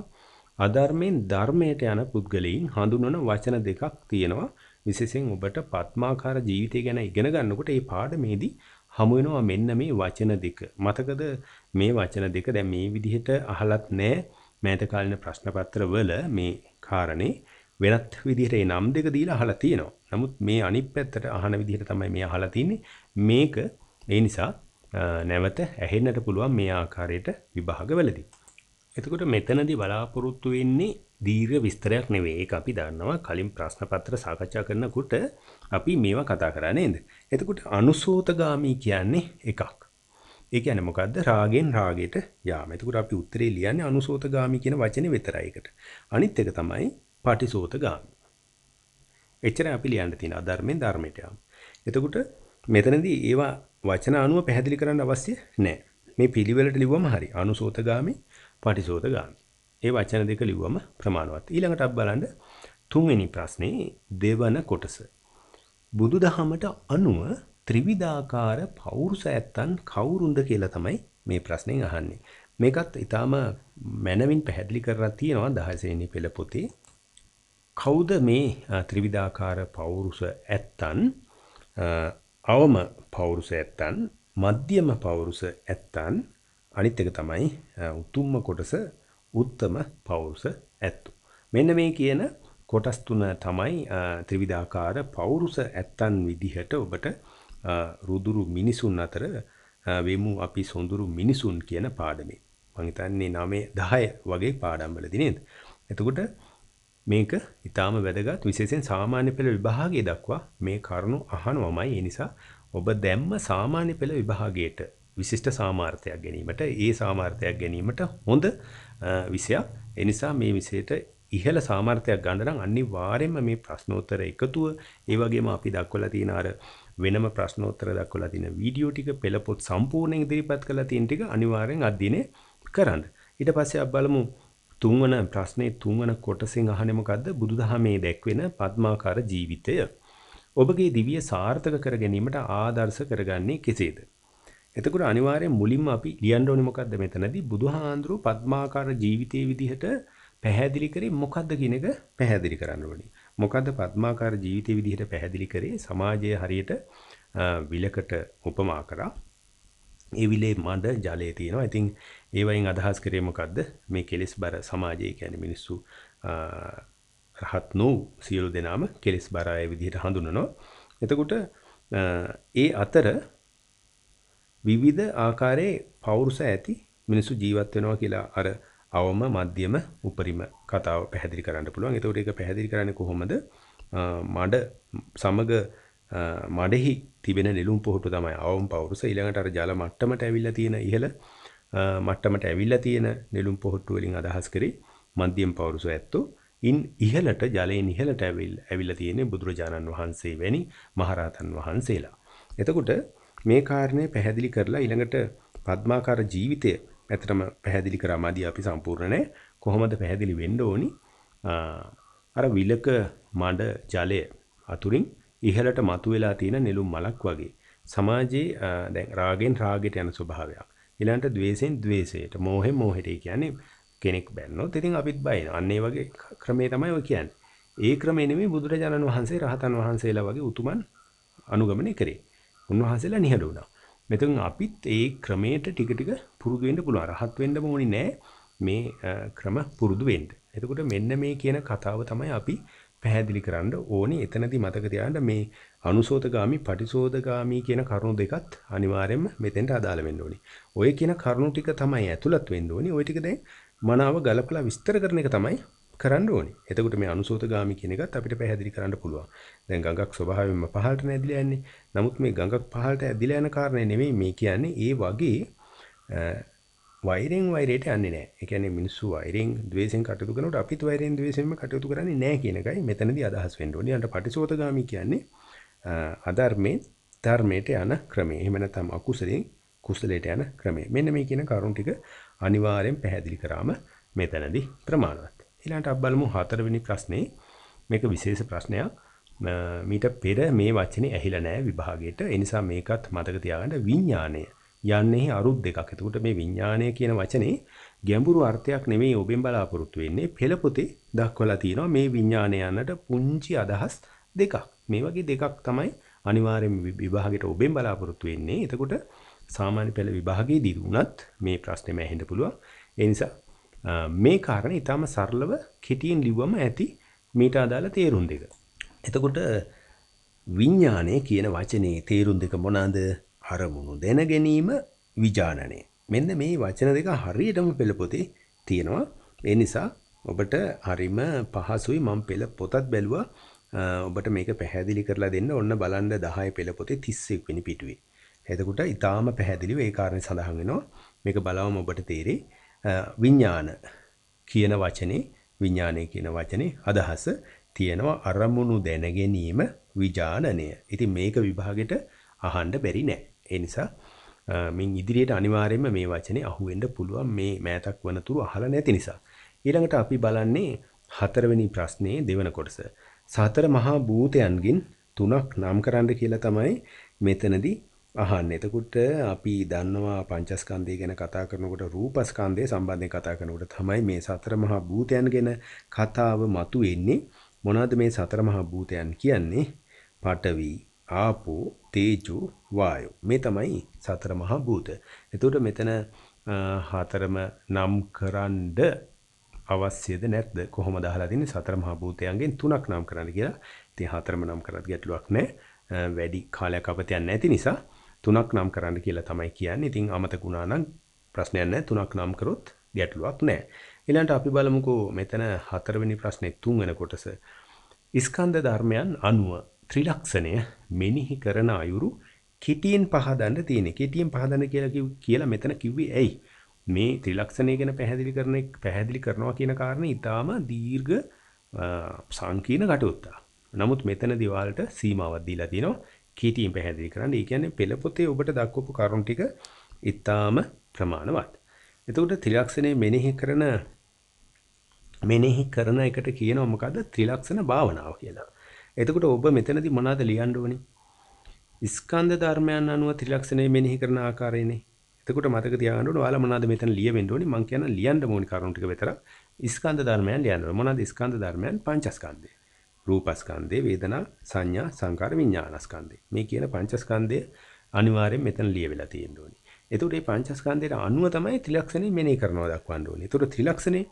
Speaker 1: අධර්මයෙන් ධර්මයට යන පුද්ගලයන් හඳුන්වන වචන දෙකක් තියෙනවා විශේෂයෙන් ඔබට පත්මාකාර ජීවිතය ගැන ඉගෙන ගන්නකොට මේ පාඩමේදී හමු වෙනවා මෙන්න මේ වචන දෙක. මතකද මේ වචන දෙක දැන් මේ විදිහට අහලත් නැහැ. මෑත කාලින ප්‍රශ්න පත්‍රවල මේ කාරණේ වෙනත් විදිහට මේ නම් දෙක දීලා අහලා තියෙනවා. නමුත් මේ අනිත් පැත්තට අහන විදිහට තමයි මේ අහලා තින්නේ. මේක ඒ නිසා නැවත ඇහෙන්නට පුළුවන් මේ ආකාරයට විභාගවලදී. එතකොට මෙතනදී බලාපොරොත්තු වෙන්නේ දීර්ඝ විස්තරයක් නෙවෙයි. ඒක අපි දන්නවා කලින් ප්‍රශ්න පත්‍ර සාකච්ඡා කරනකොට අපි මේවා කතා කරා නේද? එතකොට අනුසෝතගාමී කියන්නේ එකක්. ඒ කියන්නේ මොකද්ද? රාගෙන් රාගයට යාම. එතකොට අපි උත්තරේ ලියන්නේ අනුසෝතගාමී කියන වචනේ විතරයි ඒකට. අනිත් එක තමයි පටිසෝතගාමී. එච්චරයි අපි ලියන්න තියෙන අධර්මෙන් ධර්මයට යාම. එතකොට මෙතනදී ඒවා වචන අනුව පැහැදිලි කරන්න අවශ්‍ය නැහැ. මේ පිළිවෙලට ලිව්වම හරි. අනුසෝතගාමි, පටිසෝතගාමි. ඒ වචන දෙක ලිව්වම ප්‍රමාණවත්. ඊළඟට අපි බලන්න තුන්වෙනි ප්‍රශ්නේ දෙවන කොටස. බුදුදහමට අනුව ත්‍රිවිධාකාර පෞරුෂ ඇත්තන් කවුරුන්ද කියලා තමයි මේ ප්‍රශ්නේ අහන්නේ. මේකත් ඊටාම මනවින් පැහැදිලි කරලා තියෙනවා 10 සෙනෙහි පෙළ පොතේ කෞද මේ ත්‍රිවිධාකාර පවුරුස ඇත්තන් අවම පවුරුස ඇත්තන් මධ්‍යම පවුරුස ඇත්තන් අනිත් එක තමයි උතුම්ම කොටස උත්තම පවුරුස ඇත්තු. මෙන්න මේ කියන කොටස් තුන තමයි ත්‍රිවිධාකාර පවුරුස ඇත්තන් විදිහට ඔබට රුදුරු මිනිසුන් අතර වෙමු අපි සොඳුරු මිනිසුන් කියන පාඩමේ. මං හිතන්නේ 9 10 වගේ පාඩම්වලදී නේද? එතකොට මේක ඉතාම වැදගත් විශේෂයෙන් සාමාන්‍ය පෙළ විභාගය දක්වා මේ කරුණු අහනවමයි ඒ නිසා ඔබ දැම්ම සාමාන්‍ය පෙළ විභාගයට විශිෂ්ට සාමාර්ථයක් ගැනීමට ඒ සාමාර්ථයක් ගැනීමට හොඳ විෂයක් ඒ නිසා මේ විෂයට ඉහළ සාමාර්ථයක් ගන්න නම් අනිවාර්යයෙන්ම මේ ප්‍රශ්නෝත්තර එකතුව ඒ වගේම අපි දක්වලා තියෙන අර වෙනම ප්‍රශ්නෝත්තර දක්වලා තියෙන වීඩියෝ ටික පෙළ පොත් සම්පූර්ණයෙන් ඉදිරිපත් කරලා තියෙන ටික අනිවාර්යෙන් අද දිනේ කරන්න ඊට පස්සේ අපි බලමු තුන්වන ප්‍රශ්නේ තුන්වන කොටසින් අහන්නේ මොකද්ද? බුදුදහමේ දැක්වෙන පద్මාකාර ජීවිතය ඔබගේ දිවිය සාර්ථක කර ගැනීමට ආදර්ශ කරගන්නේ කෙසේද? එතකොට අනිවාර්යෙන් මුලින්ම අපි ලියන්න ඕනේ මොකද්ද මෙතනදී? බුදුහාඳුරු පద్මාකාර ජීවිතයේ විදිහට පැහැදිලි කරේ මොකද්ද කියන එක පැහැදිලි කරන්න ඕනේ. මොකද්ද පద్මාකාර ජීවිතයේ විදිහට පැහැදිලි කරේ සමාජයේ හරියට විලකට උපමා කරා. ඒ විලේ මඩ ජලය තියෙනවා. ඉතින් ඒවයින් අදහස් කරේ මොකක්ද මේ කෙලෙස් බර සමාජය කියන්නේ මිනිස්සු රහත් නෝ සියලු දෙනාම කෙලෙස් බර අය විදිහට හඳුනනවා. එතකොට ඒ අතර විවිධ ආකාරයේ පෞරුෂ ඇති මිනිස්සු ජීවත් වෙනවා කියලා අර අවම මධ්‍යම උපරිම කතාව පැහැදිලි කරන්න පුළුවන්. එතකොට ඒක පැහැදිලි කරන්නේ කොහොමද? මඩ සමග මඩෙහි තිබෙන නෙළුම් පොහොට්ටු තමයි අවම පෞරුෂ ඊළඟට අර ජල මට්ටමට ඇවිල්ලා තියෙන ඉහළ මට්ටමට ඇවිල්ලා තියෙන නෙළුම් පොහොට්ටු වලින් අදහස් කරේ මධ්‍යම පෞරුෂ ඇත්තෝ ඉන් ඉහළට ජලයෙන් ඉහළට ඇවිල්ලා තියෙන බුදුරජාණන් වහන්සේ වැනි මහරහතන් වහන්සේලා. එතකොට මේ කාරණය පැහැදිලි කරලා ඊළඟට පద్මාකාර ජීවිතය ඇත්තටම පැහැදිලි කරාමදී අපි සම්පූර්ණ නැහැ. කොහොමද පැහැදිලි වෙන්න ඕනි? අර විලක මඩ ජලය අතුරින් ඉහළට මතුවලා තියෙන නෙළුම් මලක් වගේ සමාජයේ දැන් රාගෙන් රාගයට යන ස්වභාවයක්. ඊළඟට द्वේෂෙන් द्वේෂයට, මෝහෙන් මෝහයට. ඒ කියන්නේ කෙනෙක් බැන්නොත් ඉතින් අපිත් බයිනවා. අන්න ඒ වගේ ක්‍රමේ තමයි ඔය කියන්නේ. ඒ ක්‍රමේ නෙමෙයි බුදුරජාණන් වහන්සේ රහතන් වහන්සේලා වගේ උතුමන් අනුගමනය කරේ. උන්වහන්සේලා නිහඬ වුණා. මෙතන අපිත් ඒ ක්‍රමයට ටික ටික පුරුදු වෙන්න පුළුවන්. රහත් වෙන්නම ඕනේ නෑ මේ ක්‍රම පුරුදු වෙන්න. එතකොට මෙන්න මේ කියන කතාව තමයි අපි පැහැදිලි කරන්න ඕනේ. එතනදී මතක තියාගන්න මේ අනුසෝතගාමි පටිසෝතගාමි කියන කරුණු දෙකත් අනිවාර්යයෙන්ම මෙතෙන්ට අදාළ වෙන්න ඕනේ. ඔය කියන කරුණු ටික තමයි ඇතුළත් වෙන්න ඕනේ. ওই ටික දැන් මනාව ගලපලා විස්තර කරන එක තමයි කරන්න ඕනේ. එතකොට මේ අනුසෝතගාමි කියන එකත් අපිට පැහැදිලි කරන්න පුළුවන්. දැන් ගඟක් ස්වභාවයෙන්ම පහළට නැදිලා යන්නේ. නමුත් මේ ගඟක් පහළට ඇදිලා යන කාරණේ නෙමෙයි මේ කියන්නේ ඒ වගේ වෛරෙන් වෛරයට යන්නේ නැහැ. ඒ කියන්නේ මිනිස්සු වෛරෙන් ද්වේෂෙන් කටයුතු කරනකොට අපිත් වෛරෙන් ද්වේෂෙන්ම කටයුතු කරන්නේ නැහැ කියන එකයි මෙතනදී අදහස් වෙන්න ඕනේ. අන්න පටිසෝතගාමි කියන්නේ අධර්මයෙන් ධර්මයට යන ක්‍රමය. එහෙම නැත්නම් අකුසලෙන් කුසලයට යන ක්‍රමය. මෙන්න මේ කියන කරුණු ටික අනිවාර්යෙන් පැහැදිලි කරාම මෙතනදී ප්‍රමාණවත්. ඊළඟට අපි බලමු හතරවෙනි ප්‍රශ්නේ. මේක විශේෂ ප්‍රශ්නයක්. මීට පෙර මේ වචනේ ඇහිලා නැහැ විභාගයට. ඒ නිසා මේකත් මතක තියාගන්න විඥාණය යන්නේ අරුත් දෙකක්. එතකොට මේ විඥානය කියන වචනේ ගැඹුරු අර්ථයක් නෙමෙයි ඔබෙන් බලාපොරොත්තු වෙන්නේ. පෙළ පොතේ දක්වලා තියෙනවා මේ විඥානය යනට පුංචි අදහස් දෙකක්. මේ වගේ දෙකක් තමයි අනිවාර්යෙන් විභාගයට ඔබෙන් බලාපොරොත්තු වෙන්නේ. එතකොට සාමාන්‍ය පෙළ විභාගයේදී වුණත් මේ ප්‍රශ්නේම ඇහෙන්න පුළුවන්. ඒ නිසා මේ කාරණේ ඊටම සරලව කෙටියෙන් ලිව්වම ඇති මීට අදාළ තේරුම් දෙක. එතකොට විඤ්ඥානය කියන වචනේ තේරුම් දෙක මොනාද අරමුණු දැන ගැනීම විජානනය. මෙන්න මේ වචන දෙක හරියටම පෙළ පොතේ තියෙනවා. ඒ නිසා ඔබට හරිම පහසුයි මම පෙළ පොතත් බැලුවා. ඔබට මේක පැහැදිලි කරලා දෙන්න ඔන්න බලන්න 10 පෙළ පොතේ 31 වෙනි පිටුවේ. එතකොට ඊටාම පැහැදිලිව ඒ කාරණේ සඳහන් වෙනවා. මේක බලවම ඔබට තේරෙයි. විඥාන කියන වචනේ විඥානය කියන වචනේ අදහස තියෙනවා අරමුණු දැන ගැනීම විජානනය. ඉතින් මේක විභාගෙට අහන්න බැරි නෑ. ඒ නිසා මින් ඉදිරියට අනිවාර්යයෙන්ම මේ වචනේ අහුවෙන්න පුළුවන් මේ මෑතක් වනතුරු අහලා නැති නිසා. ඊළඟට අපි බලන්නේ හතරවෙනි ප්‍රශ්නේ දෙවන කොටස. සතර මහා භූතයන්ගෙන් තුනක් නම් කරන්න කියලා තමයි මෙතනදී අහන්න. එතකොට අපි දන්නවා පංචස්කන්ධය ගැන කතා කරනකොට රූපස්කන්ධය සම්බන්ධයෙන් කතා කරනකොට තමයි මේ සතර මහා භූතයන් ගැන කතාව මතුවෙන්නේ. මොනවද මේ සතර මහා භූතයන් කියන්නේ? පඨවි, ආපෝ තේජෝ වායෝ මේ තමයි සතර මහා භූත. එතකොට මෙතන හතරම නම් කරන්ඩ අවශ්‍යද නැද්ද? කොහොමද අහලා තින්නේ සතර මහා භූතයන්ගෙන් තුනක් නම් කරන්න කියලා. ඉතින් හතරම නම් කරත් ගැටලුවක් නැහැ. වැඩි කාලයක් අපත යන්නේ නැති නිසා තුනක් නම් කරන්න කියලා තමයි කියන්නේ. ඉතින් අමතක වුණා නම් ප්‍රශ්නයක් නැහැ. තුනක් නම් කරොත් ගැටලුවක් නැහැ. ඊළඟට අපි බලමුකෝ මෙතන හතරවෙනි ප්‍රශ්නේ තුන්වෙනි කොටස. ස්කන්ධ ධර්මයන් අනුව ත්‍රිලක්ෂණය මෙනෙහි කරන අයුරු කෙටියෙන් පහදන්න තියෙන. කෙටියෙන් පහදන්න කියලා කියලා මෙතන කිව්වේ ඇයි? මේ ත්‍රිලක්ෂණය ගැන පැහැදිලි කරන පැහැදිලි කරනවා කියන කාරණේ ඊටාම දීර්ඝ සංකීර්ණ ගැටුත්තා. නමුත් මෙතන දිවාලට සීමාවක් දීලා තිනවා. කෙටියෙන් පැහැදිලි කරන්න. ඒ කියන්නේ පෙළ පොතේ ඔබට දක්වපු කරුණු ටික ඊටාම ප්‍රමාණවත්. එතකොට ත්‍රිලක්ෂණය මෙනෙහි කරන මෙනෙහි කරන එකට කියනවා මොකද්ද ත්‍රිලක්ෂණ භාවනාව කියලා. එතකොට ඔබ මෙතනදී මොනවද ලියන්න ඕනේ? ස්කන්ධ ධර්මයන් අනුව ත්‍රිලක්ෂණය මෙනෙහි කරන ආකාරයනේ. එතකොට මතක තියාගන්න ඕනේ ඔයාලා මොනවද මෙතන ලියවෙන්න ඕනේ? මං කියන ලියන්න ඕනේ කරුණු ටික විතර. ස්කන්ධ ධර්මයන් ලියන්න ඕනේ. මොනවද ස්කන්ධ ධර්මයන්? පංචස්කන්ධය. රූපස්කන්ධය, වේදනා, සංඥා, සංකාර, විඥානස්කන්ධය. මේ කියන පංචස්කන්ධය අනිවාර්යෙන් මෙතන ලියවිලා තියෙන්න ඕනේ. එතකොට මේ පංචස්කන්ධයට අනුව තමයි ත්‍රිලක්ෂණය මෙනෙහි කරනවා දක්වන්න ඕනේ. එතකොට ත්‍රිලක්ෂණය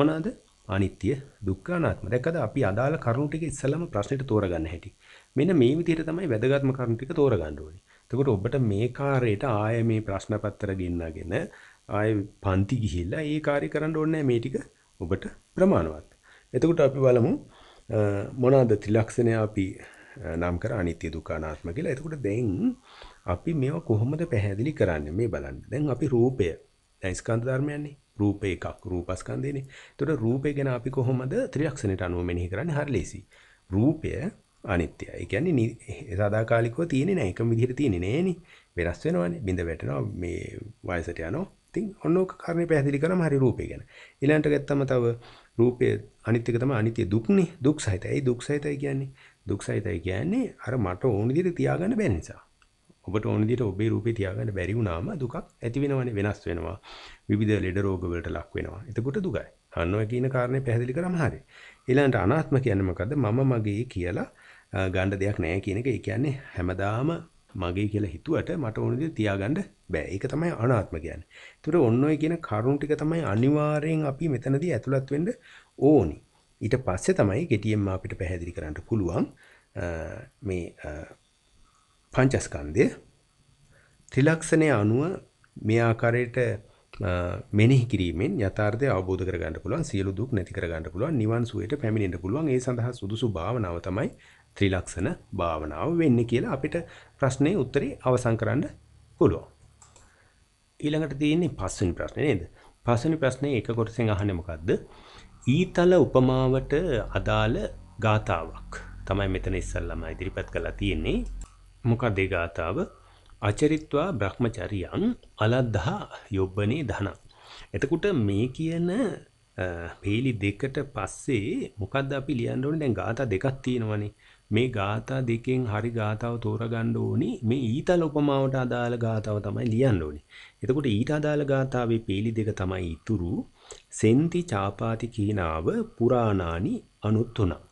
Speaker 1: මොනවාද? අනිත්‍ය දුක්ඛ අනාත්ම. දැක්කද අපි අදාළ කරුණු ටික ඉස්සෙල්ලම ප්‍රශ්නෙට තෝරගන්න හැටි. මෙන්න මේ විදිහට තමයි වැදගත්ම කරුණු ටික තෝරගන්න ඕනේ. එතකොට ඔබට මේ කාර්යයට ආය මේ ප්‍රශ්න පත්‍ර ගෙන්නගෙන ආය පන්ති ගිහිල්ලා ඒ කාර්ය කරන්න ඕනේ මේ ටික ඔබට ප්‍රමාණවත්. එතකොට අපි බලමු මොනවාද ත්‍රිලක්ෂණය අපි නම් කර අනිත්‍ය දුක්ඛ අනාත්ම කියලා. එතකොට දැන් අපි මේවා කොහොමද පැහැදිලි කරන්නේ මේ බලන්න. දැන් අපි රූපය දැන් ස්කන්ධ ධර්මයන්නේ රූප එකක් රූපස්කන්ධයනේ. එතකොට රූපේ ගැන අපි කොහොමද ත්‍රිලක්ෂණයට අනුව මෙනෙහි කරන්නේ? හරි ලේසි. රූපය අනිත්‍යයි. ඒ කියන්නේ සදාකාලිකව තියෙන්නේ නැහැ. එකම විදිහට තියෙන්නේ නැහෙනි. වෙනස් වෙනවානේ. බිඳ වැටෙනවා මේ වයසට යනවා. ඉතින් ඔන්න ඔක කාරණේ පැහැදිලි කරාම හරි රූපය ගැන. ඊළඟට ගත්තම තව රූපය අනිත් එක තමයි අනිත්‍ය දුක්නේ. දුක් සහිතයි. දුක් සහිතයි කියන්නේ දුක් සහිතයි කියන්නේ අර මට ඕන විදිහට තියාගන්න බැරි නිසා. ඔබට ඕන විදිහට ඔබේ රූපේ තියාගන්න බැරි වුණාම දුකක් ඇති වෙනවනේ වෙනස් වෙනවා. විවිධ ලෙඩ රෝග වලට ලක් වෙනවා. එතකොට දුකයි. අන්නෝ කියන කාරණේ පැහැදිලි කරාම හරි. ඊළඟට අනාත්ම කියන්නේ මොකද්ද? මම මගේ කියලා ගන්න දෙයක් නැහැ කියන එක. ඒ කියන්නේ හැමදාම මගේ කියලා හිතුවට මට ඕන විදිහට තියාගන්න බෑ. ඒක තමයි අනාත්ම කියන්නේ. ඒතර ඔන්න ඔය කියන කරුණ ටික තමයි අනිවාර්යෙන් අපි මෙතනදී ඇතුළත් වෙන්න ඕනි. ඊට පස්සේ තමයි ගෙටියෙන්ම අපිට පැහැදිලි කරන්න පුළුවන් මේ පංචස්කන්ධය ත්‍රිලක්ෂණය අනුව මේ ආකාරයට මෙනෙහි කිරීමෙන් යථාර්ථය අවබෝධ කරගන්න පුළුවන් සියලු දුක් නැති කරගන්න පුළුවන් නිවන් සුවයට පැමිණෙන්න පුළුවන් ඒ සඳහා සුදුසු භාවනාව තමයි ත්‍රිලක්ෂණ භාවනාව වෙන්නේ කියලා අපිට ප්‍රශ්නේ උත්තරේ අවසන් කරන්න පුළුවන් ඊළඟට තියෙන්නේ පස්වෙනි ප්‍රශ්නේ නේද පස්වෙනි ප්‍රශ්නේ එක කොටසෙන් අහන්නේ මොකද්ද ඊතල උපමාවට අදාළ ගාතාවක් තමයි මෙතන ඉස්සල්ලාම ඉදිරිපත් කරලා තියෙන්නේ මොකක්ද ඒ ගාතාව? අචරිත්වා බ්‍රහ්මචරියං අලද්ධා යොබ්බනේ ධන. එතකොට මේ කියන පේලි දෙකට පස්සේ මොකද්ද අපි ලියන්න ඕනේ දැන් ગાතා දෙකක් තියෙනවනේ. මේ ગાතා දෙකෙන් හරි ગાතාව තෝරගන්න ඕනි මේ ඊතල උපමාවට අදාළ ગાතාව තමයි ලියන්න ඕනි. එතකොට ඊට අදාළ ગાතාවේ පීලි දෙක තමයි ඉතුරු සෙන්ති චාපාති කීනාව පුරාණානි අනුත්තුනා.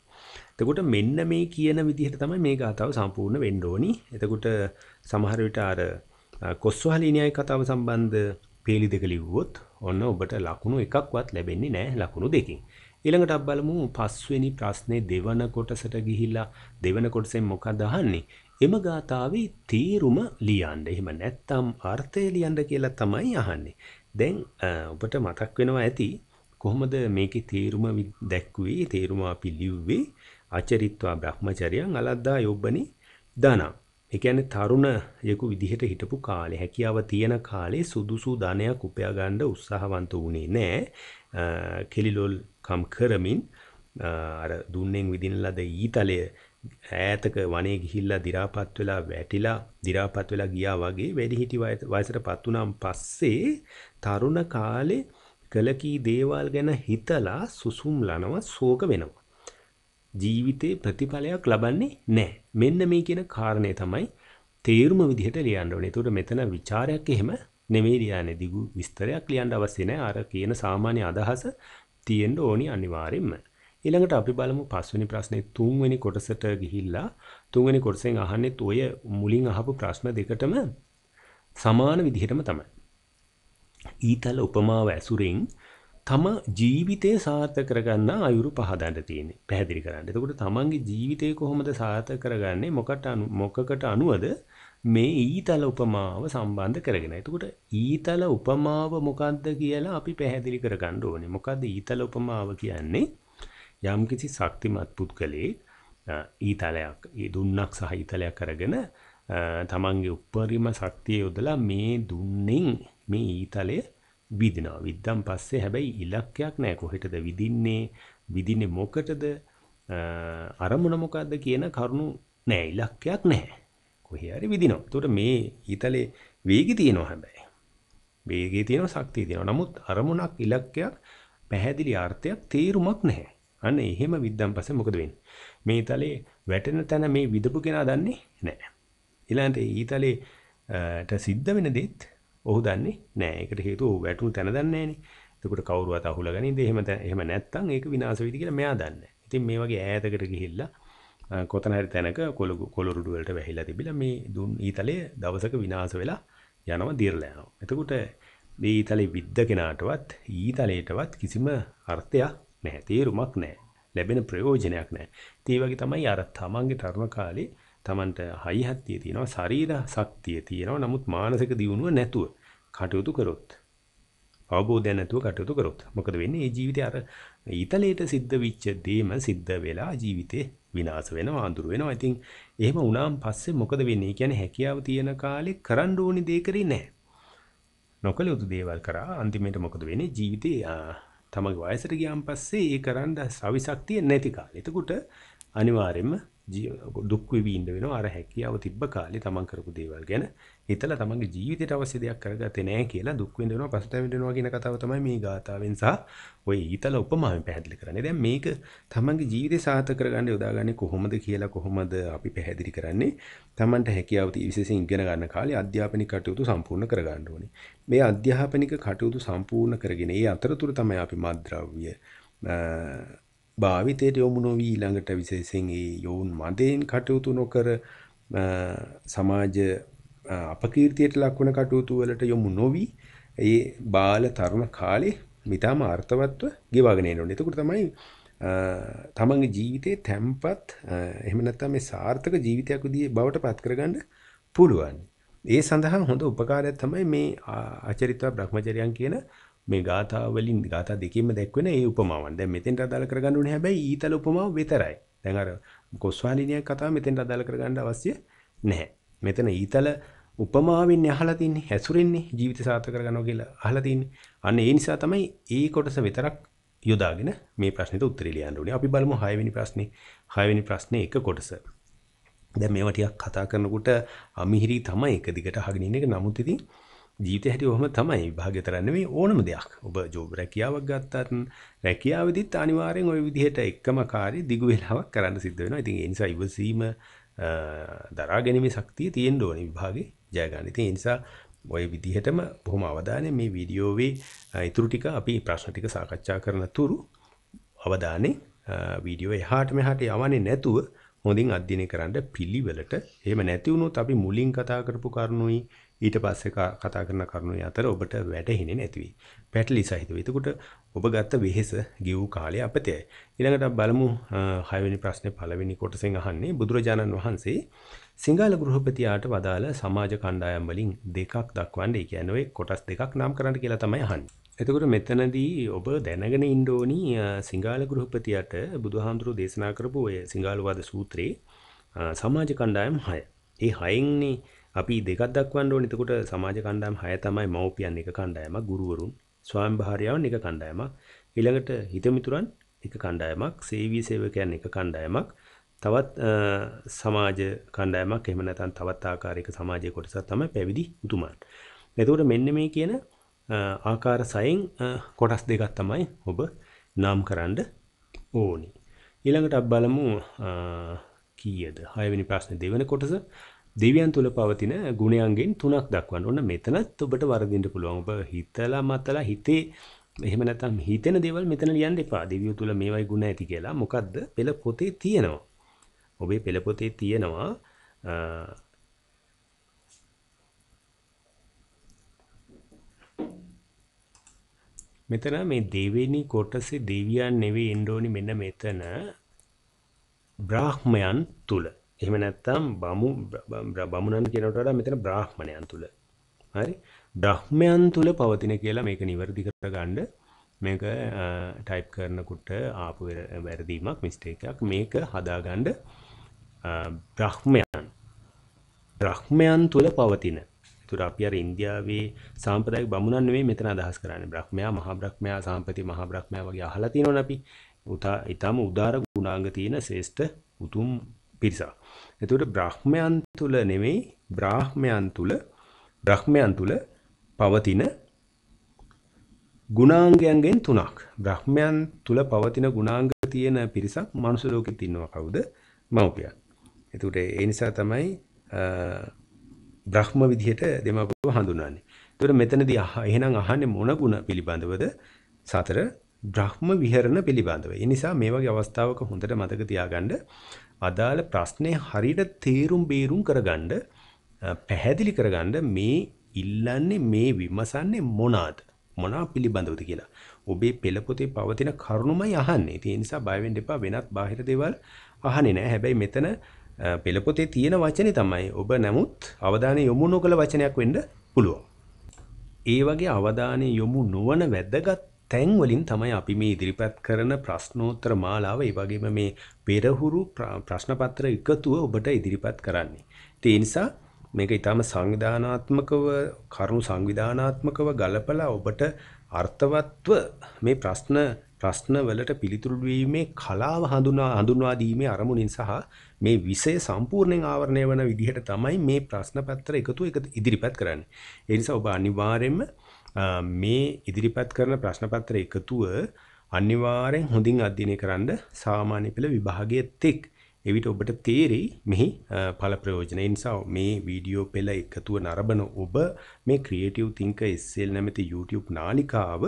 Speaker 1: එතකොට මෙන්න මේ කියන විදිහට තමයි මේ ගාතාව සම්පූර්ණ වෙන්න ඕනි. එතකොට සමහර විට අර කොස්වහලී න්‍යාය කතාව සම්බන්ධ පේලි දෙක ලිව්වොත් ඔන්න ඔබට ලකුණු එකක්වත් ලැබෙන්නේ නැහැ ලකුණු දෙකකින්. ඊළඟට අපි බලමු පස්වෙනි ප්‍රශ්නේ දෙවන කොටසට ගිහිලා දෙවන කොටසෙන් මොකක්ද අහන්නේ? එම ගාතාවේ තීරුම ලියන්න. එහෙම නැත්නම් අර්ථය ලියන්න කියලා තමයි අහන්නේ. දැන් ඔබට මතක් වෙනවා ඇති කොහොමද මේකේ තීරුම දැක්ුවේ? තීරුම අපි ලිව්වේ අචරිත්වා බ්‍රහ්මචරියන් අලද්දා යොබ්බනි දානං. ඒ කියන්නේ තරුණ යෙකු විදිහට හිටපු කාලේ හැකියාව තියෙන කාලේ සුදුසු ධනයක් උපයා ගන්න උත්සාහවන්ත වුණේ නැහැ. කෙලිලොල් කම් කරමින් අර දුන්නෙන් විදින ලද ඊතලය ඈතක වනේ ගිහිල්ලා දි รา පත් වෙලා වැටිලා දි รา පත් වෙලා ගියා වගේ වැඩිහිටි වයසටපත් උනාන් පස්සේ තරුණ කාලේ කලකී දේවල් ගැන හිතලා සුසුම්ලනවා ශෝක වෙනවා ජීවිතේ ප්‍රතිඵලයක් ලබන්නේ නැහැ. මෙන්න මේ කියන කාරණය තමයි තේරුම විදිහට ලියන්න ඕනේ. ඒකට මෙතන ਵਿਚාරයක් එහෙම නෙමෙයි ලියන්නේ. දිගු විස්තරයක් ලියන්න අවශ්‍ය නැහැ. අර කියන සාමාන්‍ය අදහස තියෙන්න ඕනි අනිවාර්යයෙන්ම. ඊළඟට අපි බලමු පස්වෙනි ප්‍රශ්නේ තුන්වෙනි කොටසට ගිහිල්ලා තුන්වෙනි කොටසෙන් අහන්නෙත් ඔය මුලින් අහපු ප්‍රශ්න දෙකටම සමාන විදිහටම තමයි. ඊතල උපමාව ඇසුරෙන් තම ජීවිතය සාර්ථක කරගන්න අයුරු පහදන්න තියෙන්නේ පැහැදිලි කරන්න. එතකොට තමන්ගේ ජීවිතය කොහොමද සාර්ථක කරගන්නේ? මොකට අනු මොකකට අනුවද මේ ඊතල උපමාව සම්බන්ධ කරගෙන. එතකොට ඊතල උපමාව මොකද්ද කියලා අපි පැහැදිලි කරගන්න ඕනේ. මොකද්ද ඊතල උපමාව කියන්නේ? යම්කිසි ශක්තිමත් පුද්ගලයෙක් ඊතලයක්, ඒ දුන්නක් සහ ඊතලයක් අරගෙන තමන්ගේ උපරිම ශක්තිය යොදලා මේ දුන්නෙන් මේ ඊතලය විදිනවා. විද්දන් පස්සේ හැබැයි ඉලක්කයක් නෑ කොහෙටද විදින්නේ විදින්නේ මොකටද අරමුණ මොකක්ද කියන කරුණු නෑ ඉලක්කයක් නෑ. කොහේ හරි විදිනවා. එතකොට මේ ඊතලේ වේගය තියෙනවා හැබැයි. වේගය තියෙනවා ශක්තිය තියෙනවා. නමුත් අරමුණක් ඉලක්කයක් පැහැදිලි අර්ථයක් තේරුමක් නැහැ. අන්න එහෙම විද්දන් පස්සේ මොකද වෙන්නේ? මේ ඊතලේ වැටෙන තැන මේ විදපු කෙනා දන්නේ නැහැ. ඊළඟට ඊතලේට සිද්ධ වෙන දෙත් ඔහු දන්නේ නැහැ. ඒකට හේතුව ඔහු වැටුණු තැන දන්නේ නැහනේ. එතකොට කවුරුවත් අහුලගනින්ද? එහෙම එහෙම නැත්තම් ඒක විනාශ වෙයිද කියලා මෙයා දන්නේ ඉතින් මේ වගේ ඈතකට ගිහිල්ලා කොතන හරි තැනක කොළොරුඩු වලට වැහිලා තිබිලා මේ දුන් ඊතලයේ දවසක විනාශ වෙලා යනවා දිර්ලා යනවා. එතකොට මේ ඊතලේ විද්ද කෙනාටවත් ඊතලයටවත් කිසිම අර්ථයක් නැහැ. තේරුමක් නැහැ. ලැබෙන ප්‍රයෝජනයක් නැහැ. ඒ වගේ තමයි අර තමන්ගේ තරුණ කාලේ තමන්ට හයිහත්තිය තියෙනවා ශරීර ශක්තිය තියෙනවා නමුත් මානසික දියුණුව නැතුව කටයුතු කරොත් අවබෝධය නැතුව කටයුතු කරොත් මොකද වෙන්නේ මේ ජීවිතය අර ඊතලයට සිද්ධ වෙච්ච දේම සිද්ධ වෙලා ජීවිතේ විනාශ වෙනවා අඳුර වෙනවා. ඉතින් එහෙම වුණාන් පස්සේ මොකද වෙන්නේ? කියන්නේ හැකියාව තියෙන කාලේ කරන්න ඕනි දේ කරේ නැහැ. නොකළ යුතු දේවල් කරා අන්තිමට මොකද වෙන්නේ? ජීවිතේ තමගේ වයසට ගියාන් පස්සේ ඒ කරන්න සවිශක්තිය නැති කාලේ. එතකොට අනිවාර්යයෙන්ම දුක් වෙවි ඉන්න වෙනවා අර හැකියාව තිබ්බ කාලේ තමන් කරපු දේවල් ගැන හිතලා තමන්ගේ ජීවිතයට අවශ්‍ය දෙයක් කරගත්තේ නැහැ කියලා දුක් වෙන්න වෙනවා පසුතැවෙන්න වෙනවා කියන කතාව තමයි මේ ගාතාවෙන් සහ ওই ඊතල උපමාවෙන් පැහැදිලි කරන්නේ. දැන් මේක තමන්ගේ ජීවිතය සාර්ථක කරගන්න යොදාගන්නේ කොහොමද කියලා කොහොමද අපි පැහැදිලි කරන්නේ? තමන්ට හැකියාව විශේෂයෙන් ඉගෙන ගන්න කාලේ අධ්‍යාපනික කටයුතු සම්පූර්ණ කරගන්න ඕනේ. මේ අධ්‍යාපනික කටයුතු සම්පූර්ණ කරගෙන ඒ අතරතුර තමයි අපි මත්ද්‍රව්‍ය භාවිතයට යොමු නොවී ඊළඟට විශේෂයෙන් ඒ යොවුන් මදයෙන් කටයුතු නොකර සමාජ අපකීර්තියට ලක්වන කටයුතු වලට යොමු නොවී ඒ බාල තරුණ කාලේ මිතාම අර්ථවත්ව ගෙවාගෙන යන්න ඕනේ. එතකොට තමයි තමන්ගේ ජීවිතේ තැම්පත් එහෙම නැත්නම් මේ සාර්ථක ජීවිතයක් විදිහේ බවට පත් කරගන්න පුළුවන්. ඒ සඳහා හොඳ උපකාරයක් තමයි මේ ආචරිතව බ්‍රහ්මචර්යයන් කියන මේ ගාථා වලින් ගාථා දෙකෙන්ම දැක්වෙන ඒ උපමාවන්. දැන් මෙතෙන්ට අදාළ කරගන්න ඕනේ හැබැයි ඊතල උපමාව විතරයි. දැන් අර කොස්වාලිනිය කතාව මෙතෙන්ට අදාළ කරගන්න අවශ්‍ය නැහැ. මෙතන ඊතල උපමාවෙන් අහලා තින්නේ හැසුරෙන්නේ ජීවිත සාර්ථක කරගන්නවා කියලා අහලා තින්නේ. අන්න ඒ නිසා තමයි ඒ කොටස විතරක් යොදාගෙන මේ ප්‍රශ්නෙට උත්තරේ ලියන්න ඕනේ. අපි බලමු 6 වෙනි ප්‍රශ්නේ. 6 වෙනි ප්‍රශ්නේ එක කොටස. දැන් මේවා ටිකක් කතා කරනකොට අමිහිරි තමයි එක දිගට අහගෙන ඉන්න එක. නමුත් ඉතින් ජීවිතේ හැටි ඔහම තමයි භාග්‍යතර නෙමෙයි ඕනම දෙයක්. ඔබ ජොබ් රැකියාවක් ගත්තත් රැකියාවෙදිත් අනිවාර්යෙන් ওই විදිහට එකම කාර්ය දිගු වේලාවක් කරන්න සිද්ධ වෙනවා. ඉතින් ඒ නිසා ඉවසීම දරා ගැනීමේ ශක්තිය තියෙන්න ඕනේ විභාගේ ජය ගන්න. ඉතින් ඒ නිසා ওই විදිහටම බොහොම අවධානයෙන් මේ වීඩියෝවේ ඊතුරු ටික අපි ප්‍රශ්න ටික සාකච්ඡා කරන තුරු අවධානයෙන් වීඩියෝ එහාට මෙහාට යවන්නේ නැතුව හොඳින් අධ්‍යයනය කරන්න පිළිවෙලට එහෙම නැති වුණොත් අපි මුලින් කතා කරපු කරුණුයි ඊට පස්සේ කතා කරන කරුණු අතර ඔබට වැටහිනේ නැති වෙයි. පැටලි සහිතව. එතකොට ඔබ ගත්ත වෙහෙස ගෙව් කාලය අපතේ. ඊළඟට බලමු 6 වෙනි ප්‍රශ්නේ පළවෙනි කොටසෙන් අහන්නේ බුදුරජාණන් වහන්සේ සිංහල ගෘහපතියාට වදාළ සමාජ කණ්ඩායම් වලින් දෙකක් දක්වන්නේ. ඒ කියන්නේ ඔය කොටස් දෙකක් නම් කරන්න කියලා තමයි අහන්නේ. එතකොට මෙතනදී ඔබ දැනගෙන ඉන්න ඕනි සිංහල ගෘහපතියට බුදුහාමුදුරෝ දේශනා කරපු ඔය සිංහල වාද සූත්‍රයේ සමාජ කණ්ඩායම් 6. ඒ හයෙන්නේ අපි දෙකක් දක්වන්න ඕනේ. එතකොට සමාජ කණ්ඩායම් 6 තමයි මව්පියන් එක කණ්ඩායමක්, ගුරුවරුන්, ස්වාමි භාර්යාවන් එක කණ්ඩායමක්, ඊළඟට හිතමිතුරන් එක කණ්ඩායමක්, සේවී සේවකයන් එක කණ්ඩායමක්, තවත් සමාජ කණ්ඩායමක් එහෙම නැත්නම් තවත් ආකාරයක සමාජයේ කොටසක් තමයි පැවිදි උතුමන්. එතකොට මෙන්න මේ කියන ආකාර සයෙන් කොටස් දෙකක් තමයි ඔබ නම් කරන්න ඕනි. ඊළඟට අපි බලමු කීයද? 6 වෙනි ප්‍රශ්නේ දෙවෙනි කොටස දෙවියන් තුළ පවතින ගුණයන්ගෙන් තුනක් දක්වන්න ඕන මෙතනත් ඔබට වරදින්න පුළුවන් ඔබ හිතලා මතලා හිතේ එහෙම නැත්නම් හිතෙන දේවල් මෙතන ලියන්න එපා දෙවියෝ තුළ මේවයි ගුණ ඇති කියලා මොකද්ද පෙළ පොතේ තියෙනවා ඔබේ පෙළ පොතේ තියෙනවා මෙතන මේ දෙවෙනි කොටසේ දෙවියන් නෙවෙයි එන්න ඕනි මෙන්න මෙතන බ්‍රාහ්මයන් තුල එහෙම නැත්තම් බමු බමුණන් කෙනට වඩා මෙතන බ්‍රාහ්මණයන් තුළ හරි බ්‍රහ්මයන් තුළ පවතින කියලා මේක නිවැරදි කර ගණ්ඩ මේක ටයිප් කරනකුට ආපු වැරදීමක් මිස්ටේකක් මේක හදාගණ්ඩ බ්‍රහ්මයන් බ්‍රහ්මයන් තුළ පවතින තුර අපි අර ඉන්දියාවේ සාම්පදයක් බමුණන් වේ මෙතන අදහස් කරන්න බ්‍රහ්මයා මහ බ්‍රහ්මයා සාම්පති මහ බ්‍රහ්මය වගේ අහලා තියෙනවා අපි උතා ඊටම උදාර ගුණාංග තියෙන ශ්‍රේෂ්ඨ උතුම් පිරිසක් එතකොට බ්‍රහ්මයන් තුල නෙමෙයි බ්‍රාහ්මයන් තුල බ්‍රහ්මයන් තුල පවතින ගුණාංගයන්ගෙන් තුනක් බ්‍රහ්මයන් තුල පවතින ගුණාංග තියෙන පිරිසක් මනුෂ්‍ය ලෝකෙත් ඉන්නවා කවුද මව්පියන් එතකොට ඒ නිසා තමයි බ්‍රහ්ම විදිහට දෙමාපියව හඳුන්වන්නේ එතකොට මෙතනදී එහෙනම් අහන්නේ මොන ගුණ පිළිබඳවද සතර බ්‍රහ්ම විහරණ පිළිබඳව. ඒ නිසා මේ වගේ අවස්ථාවක හොඳට මතක තියාගන්න අදාළ ප්‍රශ්නය හරියට තේරුම් බේරුම් කරගන්න පැහැදිලි කරගන්න මේ ඉල්ලන්නේ මේ විමසන්නේ මොනවාද මොනවා පිළිබඳවද කියලා. ඔබේ පෙළ පොතේ පවතින කරුණුමයි අහන්නේ. ඒ නිසා බය වෙන්න එපා වෙනත් බාහිර දේවල් අහන්නේ නැහැ. හැබැයි මෙතන පෙළ පොතේ තියෙන වචනේ තමයි ඔබ නමුත් අවධානය යොමු නොකළ වචනයක් වෙන්න පුළුවන්. ඒ වගේ අවධානය යොමු නොවන වැදගත් තැන්වලින් තමයි අපි මේ ඉදිරිපත් කරන ප්‍රශ්නෝත්තර මාලාව ඒ වගේම මේ පෙරහුරු ප්‍රශ්නපත්‍ර එකතුව ඔබට ඉදිරිපත් කරන්නේ. ඉතින් ඒ නිසා මේක ඊටාම සංවිධානාත්මකව කරුණු සංවිධානාත්මකව ගලපලා ඔබට අර්ථවත්ව මේ ප්‍රශ්න ප්‍රශ්නවලට පිළිතුරු දීමේ කලාව හඳුනා හඳුන්වා දීමේ අරමුණින් සහ මේ විෂය සම්පූර්ණයෙන් ආවරණය වන විදිහට තමයි මේ ප්‍රශ්න පත්‍ර එකතු එක ඉදිරිපත් කරන්නේ. ඒ නිසා ඔබ අනිවාර්යයෙන්ම මේ ඉදිරිපත් කරන ප්‍රශ්න පත්‍ර එකතුව අනිවාර්යෙන් හොඳින් අධ්‍යයනය කරන්න සාමාන්‍ය පෙළ විභාගයේ තෙක් එවිට ඔබට තේරෙයි මෙහි ඵල ප්‍රයෝජන. ඒ නිසා මේ වීඩියෝ පෙළ එකතුව නරඹන ඔබ මේ ක්‍රියේටිව් තින්කර් SL නැමැති YouTube නාලිකාව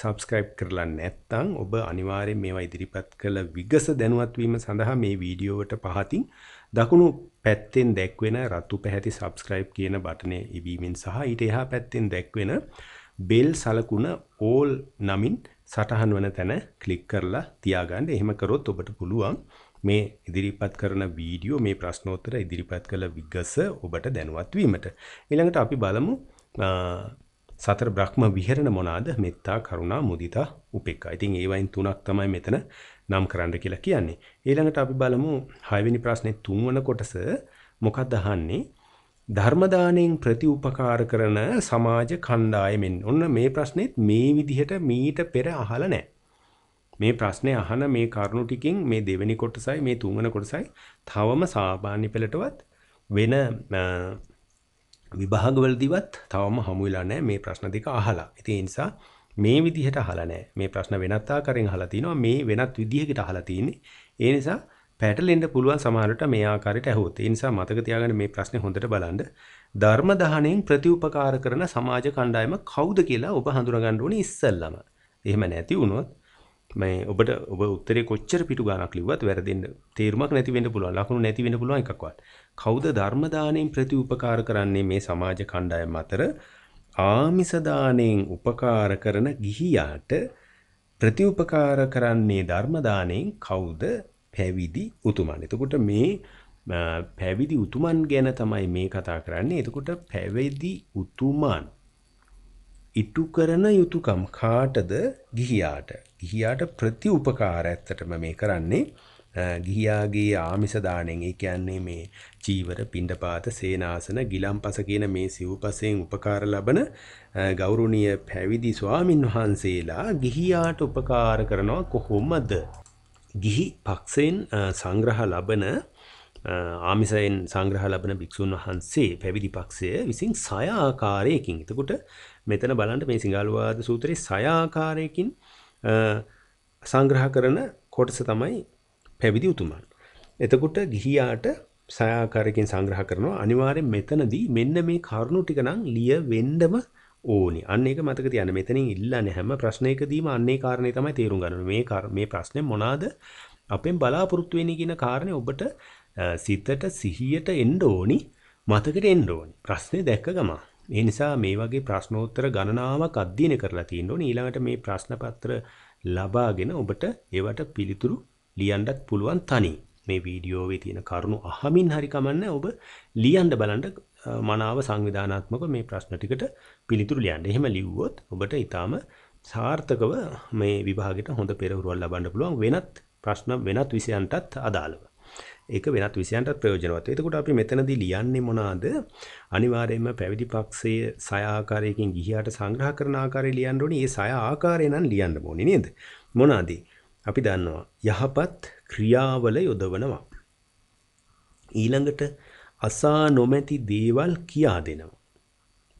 Speaker 1: subscribe කරලා නැත්නම් ඔබ අනිවාර්යෙන් මේවා ඉදිරිපත් කළ විගස දැනුවත් වීම සඳහා මේ වීඩියෝවට පහතින් දකුණු පැත්තෙන් දැක්වෙන රතු පැහැති subscribe කියන බටනේ ඉබීමෙන් සහ ඊට එහා පැත්තෙන් දැක්වෙන බෙල් සලකුණ ඕල් නමින් සටහන් වන තැන ක්ලික් කරලා තියාගන්න. එහෙම කරොත් ඔබට පුළුවන් මේ ඉදිරිපත් කරන වීඩියෝ මේ ප්‍රශ්නෝත්තර ඉදිරිපත් කළ විගස ඔබට දැනුවත් වීමට. ඊළඟට අපි බලමු සතර බ්‍රහ්ම විහරණ මොනවාද? මෙත්තා, කරුණා, මුදිතා, උපේක්ඛා. ඉතින් ඒවයින් තුනක් තමයි මෙතන නම් කරන්න කියලා කියන්නේ. ඊළඟට අපි බලමු 6 වෙනි ප්‍රශ්නේ 3 වන කොටස මොකක්ද අහන්නේ? ධර්මදානයෙන් ප්‍රතිඋපකාර කරන සමාජ කණ්ඩායමෙන් ඔන්න මේ ප්‍රශ්නේත් මේ විදිහට මීට පෙර අහලා නැහැ. මේ ප්‍රශ්නේ අහන මේ කරුණු ටිකෙන් මේ දෙවෙනි කොටසයි මේ තුන්වෙනි කොටසයි තවම සාමාන්‍ය පෙළටවත් වෙන විභාගවලදීවත් තවම හමු වෙලා නැහැ මේ ප්‍රශ්න දෙක අහලා. ඉතින් ඒ නිසා මේ විදිහට අහලා නැහැ. මේ ප්‍රශ්න වෙනත් ආකාරයෙන් අහලා තිනවා මේ වෙනත් විදිහකට අහලා තියෙන්නේ. ඒ නිසා පැටලෙන්න පුළුවන් සමහරට මේ ආකාරයට ඇහුවොත්. ඒ නිසා මතක තියාගන්න මේ ප්‍රශ්නේ හොඳට බලන්න. ධර්ම දහණයෙන් ප්‍රතිඋපකාර කරන සමාජ කණ්ඩායම කවුද කියලා ඔබ හඳුනගන්න ඕනේ ඉස්සෙල්ලම. එහෙම නැති වුණොත් මේ ඔබට ඔබ උත්තරේ කොච්චර පිටු ගානක් ලිව්වත් වැරදෙන්න තේරුමක් නැති වෙන්න පුළුවන්. ලකුණු නැති වෙන්න පුළුවන් එකක්වත්. කවුද ධර්ම දාණයෙන් ප්‍රතිඋපකාර කරන්නේ මේ සමාජ කණ්ඩායම අතර ආමිස දාණයෙන් උපකාර කරන ගිහියාට ප්‍රතිඋපකාර කරන්නේ ධර්ම දාණයෙන් කවුද පැවිදි උතුමන්. එතකොට මේ පැවිදි උතුමන් ගැන තමයි මේ කතා කරන්නේ. එතකොට පැවිදි උතුමන් ඉටු කරන යුතුයකම් කාටද ගිහියාට. ගිහියාට ප්‍රතිඋපකාර ඇත්තටම මේ කරන්නේ. ගිහියාගේ ආමිස දාණයෙන් ඒ කියන්නේ මේ චීවර පිණ්ඩපාත සේනාසන ගිලම්පස කියන මේ සිව්පසෙන් උපකාර ලබන ගෞරවනීය පැවිදි ස්වාමින්වහන්සේලා ගිහියාට උපකාර කරනවා කොහොමද ගිහි පක්ෂයෙන් සංග්‍රහ ලබන ආමිසයෙන් සංග්‍රහ ලබන භික්‍ෂූන් වහන්සේ පැවිදි පක්ෂය විසින් සයාආකාරයකින් එතකොට මෙතන බලන්ට මේ සිංහලවාද සූත්‍රයේ සයාආකාරයකින් සංග්‍රහ කරන කොටස තමයි පැවිදි උතුමන්. එතකොට ගිහියාට සයාකාරයකින් සංග්‍රහ කරනවා අනිවාරෙන් මෙතනදී මෙන්න මේ කරුණු ටිකනම් ලිය වෙන්ඩම ඕනි. අන්න ඒක මතක තියාගන්න. මෙතනින් ඉල්ලන්නේ හැම ප්‍රශ්නයකදීම අන්නේ කාරණේ තමයි තේරුම් ගන්න මේ මේ ප්‍රශ්නේ මොනවාද අපෙන් බලාපොරොත්තු වෙන්නේ කියන කාරණේ ඔබට සිතට සිහියට එන්න ඕනි, මතකට එන්න ඕනි. ප්‍රශ්නේ දැක්ක ගමන්. ඒ නිසා මේ වගේ ප්‍රශ්නෝත්තර ගණනාවක් අධ්‍යයනය කරලා තියෙන්න ඕනි. ඊළඟට මේ ප්‍රශ්න පත්‍ර ලබාගෙන ඔබට ඒවට පිළිතුරු ලියන්නත් පුළුවන් තනි. මේ වීඩියෝවේ තියෙන කරුණු අහමින් හරි කමන්න ඔබ ලියන්න බලන්න මනාව සංවිධානාත්මක මේ ප්‍රශ්න ටිකට පිළිතුරු ලියන්න. එහෙම ලිව්වොත් ඔබට ඊටාම සාර්ථකව මේ විභාගෙට හොඳ පෙරහුරුවක් ලබන්න පුළුවන් වෙනත් ප්‍රශ්න වෙනත් විෂයන්ටත් අදාළව. ඒක වෙනත් විෂයන්ටත් ප්‍රයෝජනවත්. එතකොට අපි මෙතනදී ලියන්නේ මොනවාද? අනිවාර්යයෙන්ම පැවිදි පක්ෂයේ සය ආකාරයකින් ගිහියාට සංග්‍රහ කරන ආකාරය ලියන්න ඕනේ. ඒ සය ආකාරය නම් ලියන්න ඕනේ නේද? මොනවාද? අපි දන්නවා යහපත් ක්‍රියාවල යොදවනවා. ඊළඟට අසා නොමැති දේවල් කියා දෙනවා.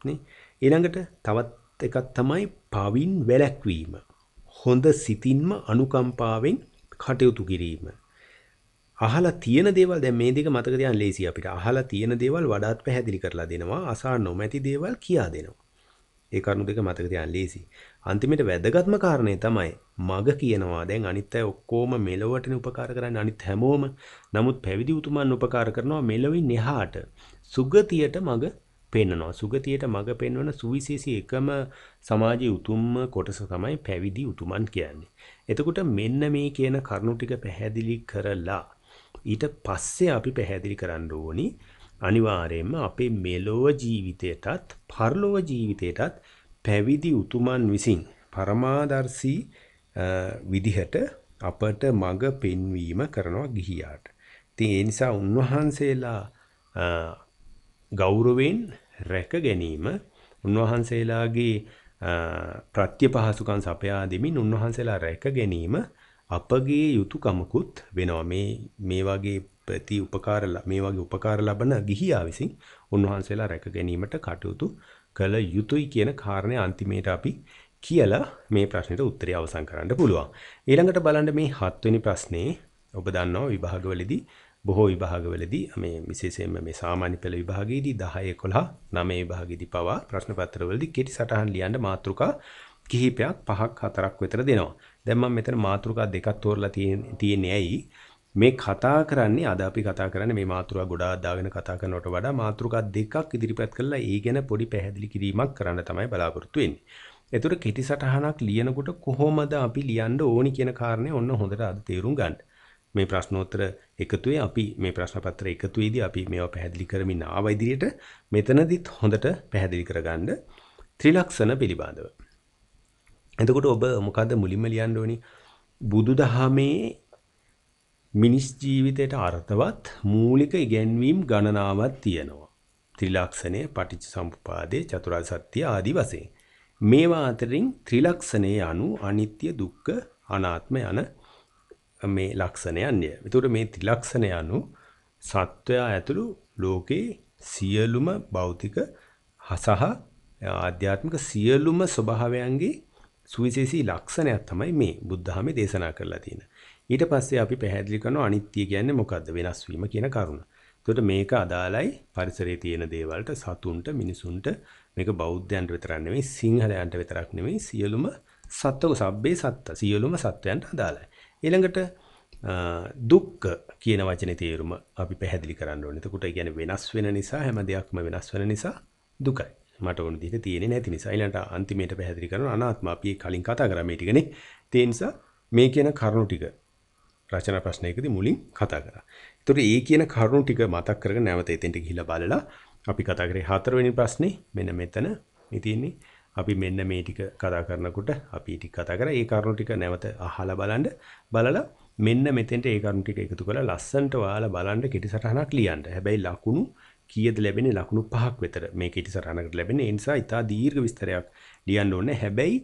Speaker 1: නේ. ඊළඟට තවත් එකක් තමයි පවින් වැළැක්වීම. හොඳ සිතින්ම අනුකම්පාවෙන් කටයුතු කිරීම. අහලා තියෙන දේවල් දැන් මේ දෙක මතක තියාගන්න ලේසි අපිට. අහලා තියෙන දේවල් වඩාත් පැහැදිලි කරලා දෙනවා. අසා නොමැති දේවල් කියා දෙනවා. ඒ කරුණු දෙක මතක තියාගන්න ලේසි. අන්තිමට වැදගත්ම කාරණේ තමයි මග කියනවා. දැන් අනිත් අය ඔක්කොම මෙලොවටනේ උපකාර කරන්නේ අනිත් හැමෝම. නමුත් පැවිදි උතුමන් උපකාර කරනවා මෙලොවින් එහාට. සුගතියට මග පෙන්නනවා. සුගතියට මඟ පෙන්වන සුවිශේෂී එකම සමාජයේ උතුම්ම කොටස තමයි පැවිදි උතුමන් කියන්නේ. එතකොට මෙන්න මේ කියන කරුණු ටික පැහැදිලි කරලා ඊට පස්සේ අපි පැහැදිලි කරන්න ඕනි අනිවාර්යයෙන්ම අපේ මෙලොව ජීවිතයටත් පරලොව ජීවිතයටත් පැවිදි උතුමන් විසින් පරමාදර්ශී විදිහට අපට මඟ පෙන්වීම කරනවා ගිහියාට. ඉතින් ඒ නිසා උන්වහන්සේලා ගෞරවෙන් රැක ගැනීම උන්වහන්සේලාගේ ප්‍රත්‍ය පහසුකම් සපයා දෙමින් උන්වහන්සේලා රැක ගැනීම අපගේ යුතුයකමකුත් වෙනවා මේ මේ වගේ ප්‍රති උපකාර මේ වගේ උපකාර ලබන ගිහියා විසින් උන්වහන්සේලා රැක ගැනීමට කටයුතු කළ යුතුයි කියන කාරණය අන්තිමේට අපි කියලා මේ ප්‍රශ්නෙට උත්තරය අවසන් කරන්න පුළුවන්. ඊළඟට බලන්න මේ 7 වෙනි ප්‍රශ්නේ ඔබ දන්නවා විභාගවලදී බොහෝ විභාගවලදී මේ විශේෂයෙන්ම මේ සාමාන්‍ය පෙළ විභාගයේදී 10 11 9 විභාගයේදී පවා ප්‍රශ්න පත්‍රවලදී කෙටි සටහන් ලියන්න මාතෘකා කිහිපයක් පහක් හතරක් විතර දෙනවා. දැන් මම මෙතන මාතෘකා දෙකක් තෝරලා තියෙන්නේ ඇයි? මේ කතා කරන්නේ අද අපි කතා කරන්නේ මේ මාතෘකා ගොඩාක් දාගෙන කතා කරනවට වඩා මාතෘකා දෙකක් ඉදිරිපත් කරලා ඒ ගැන පොඩි පැහැදිලි කිරීමක් කරන්න තමයි බලාපොරොත්තු වෙන්නේ. ඒතර කෙටි සටහනක් ලියනකොට කොහොමද අපි ලියන්න ඕනි කියන කාරණේ ඔන්න හොඳට අද තේරුම් ගන්නවා. මේ ප්‍රශ්නෝත්තර එකතුවේ අපි මේ ප්‍රශ්න පත්‍ර එකතුවේදී අපි මේවා පැහැදිලි කරමින් ආව ඉදිරියට මෙතනදිත් හොඳට පැහැදිලි කරගන්න ත්‍රිලක්ෂණ පිළිබඳව. එතකොට ඔබ මොකද්ද මුලින්ම ලියන්න ඕනි? බුදුදහමේ මිනිස් ජීවිතයට අර්ථවත් මූලික ඉගැන්වීම් ගණනාවක් තියෙනවා. ත්‍රිලක්ෂණය, පටිච්චසමුපාදේ, චතුරාර්ය සත්‍ය ආදී වශයෙන්. මේවා අතරින් ත්‍රිලක්ෂණයේ අනු අනිත්‍ය, දුක්ඛ, අනාත්ම යන මේ ලක්ෂණයන්ය. එතකොට මේ ත්‍රිලක්ෂණ යනු සත්වයා ඇතුළු ලෝකේ සියලුම භෞතික සහ ආධ්‍යාත්මික සියලුම ස්වභාවයන්ගේ සුවිශේෂී ලක්ෂණයක් තමයි මේ බුද්ධහමේ දේශනා කරලා තියෙන්නේ. ඊට පස්සේ අපි පැහැදිලි කරන අනිත්‍ය කියන්නේ මොකද්ද වෙනස් වීම කියන කරුණ. එතකොට මේක අදාළයි පරිසරයේ තියෙන දේවල්ට සතුන්ට මිනිසුන්ට මේක බෞද්ධයන්ට විතරක් නෙමෙයි සිංහලයන්ට විතරක් නෙමෙයි සියලුම සත්වක සබ්බේ සත්ත සියලුම සත්වයන්ට අදාළයි. ඊළඟට දුක්ඛ කියන වචනේ තේරුම අපි පැහැදිලි කරන්න ඕනේ. එතකොට ඒ කියන්නේ වෙනස් වෙන නිසා හැම දෙයක්ම වෙනස් වෙන නිසා දුකයි. මට ඕන විදිහට තියෙන්නේ නැති නිසා. ඊළඟට අන්තිමේට පැහැදිලි කරන අනාත්ම අපි කලින් කතා කරා මේ ටිකනේ. ඒ නිසා මේ කියන කරුණු ටික රචනා ප්‍රශ්නයකදී මුලින් කතා කරා. එතකොට ඒ කියන කරුණු ටික මතක් කරගෙන නැවත එතෙන්ට ගිහිල්ලා බලලා අපි කතා කරේ හතරවෙනි ප්‍රශ්නේ මෙන්න මෙතන. මේ තියෙන්නේ අපි මෙන්න මේ ටික කතා කරනකොට අපි ටික කතා කරා ඒ කරුණු ටික නැවත අහලා බලන්න බලලා මෙන්න මෙතෙන්ට ඒ කරුණු ටික එකතු කරලා ලස්සන්ට ඔයාලා බලන්න කෙටි සටහනක් ලියන්න. හැබැයි ලකුණු කීයද ලැබෙන්නේ ලකුණු පහක් විතර මේ කෙටි සටහනකට ලැබෙන්නේ. ඒ නිසා ඊටා දීර්ඝ විස්තරයක් ලියන්න ඕනේ. හැබැයි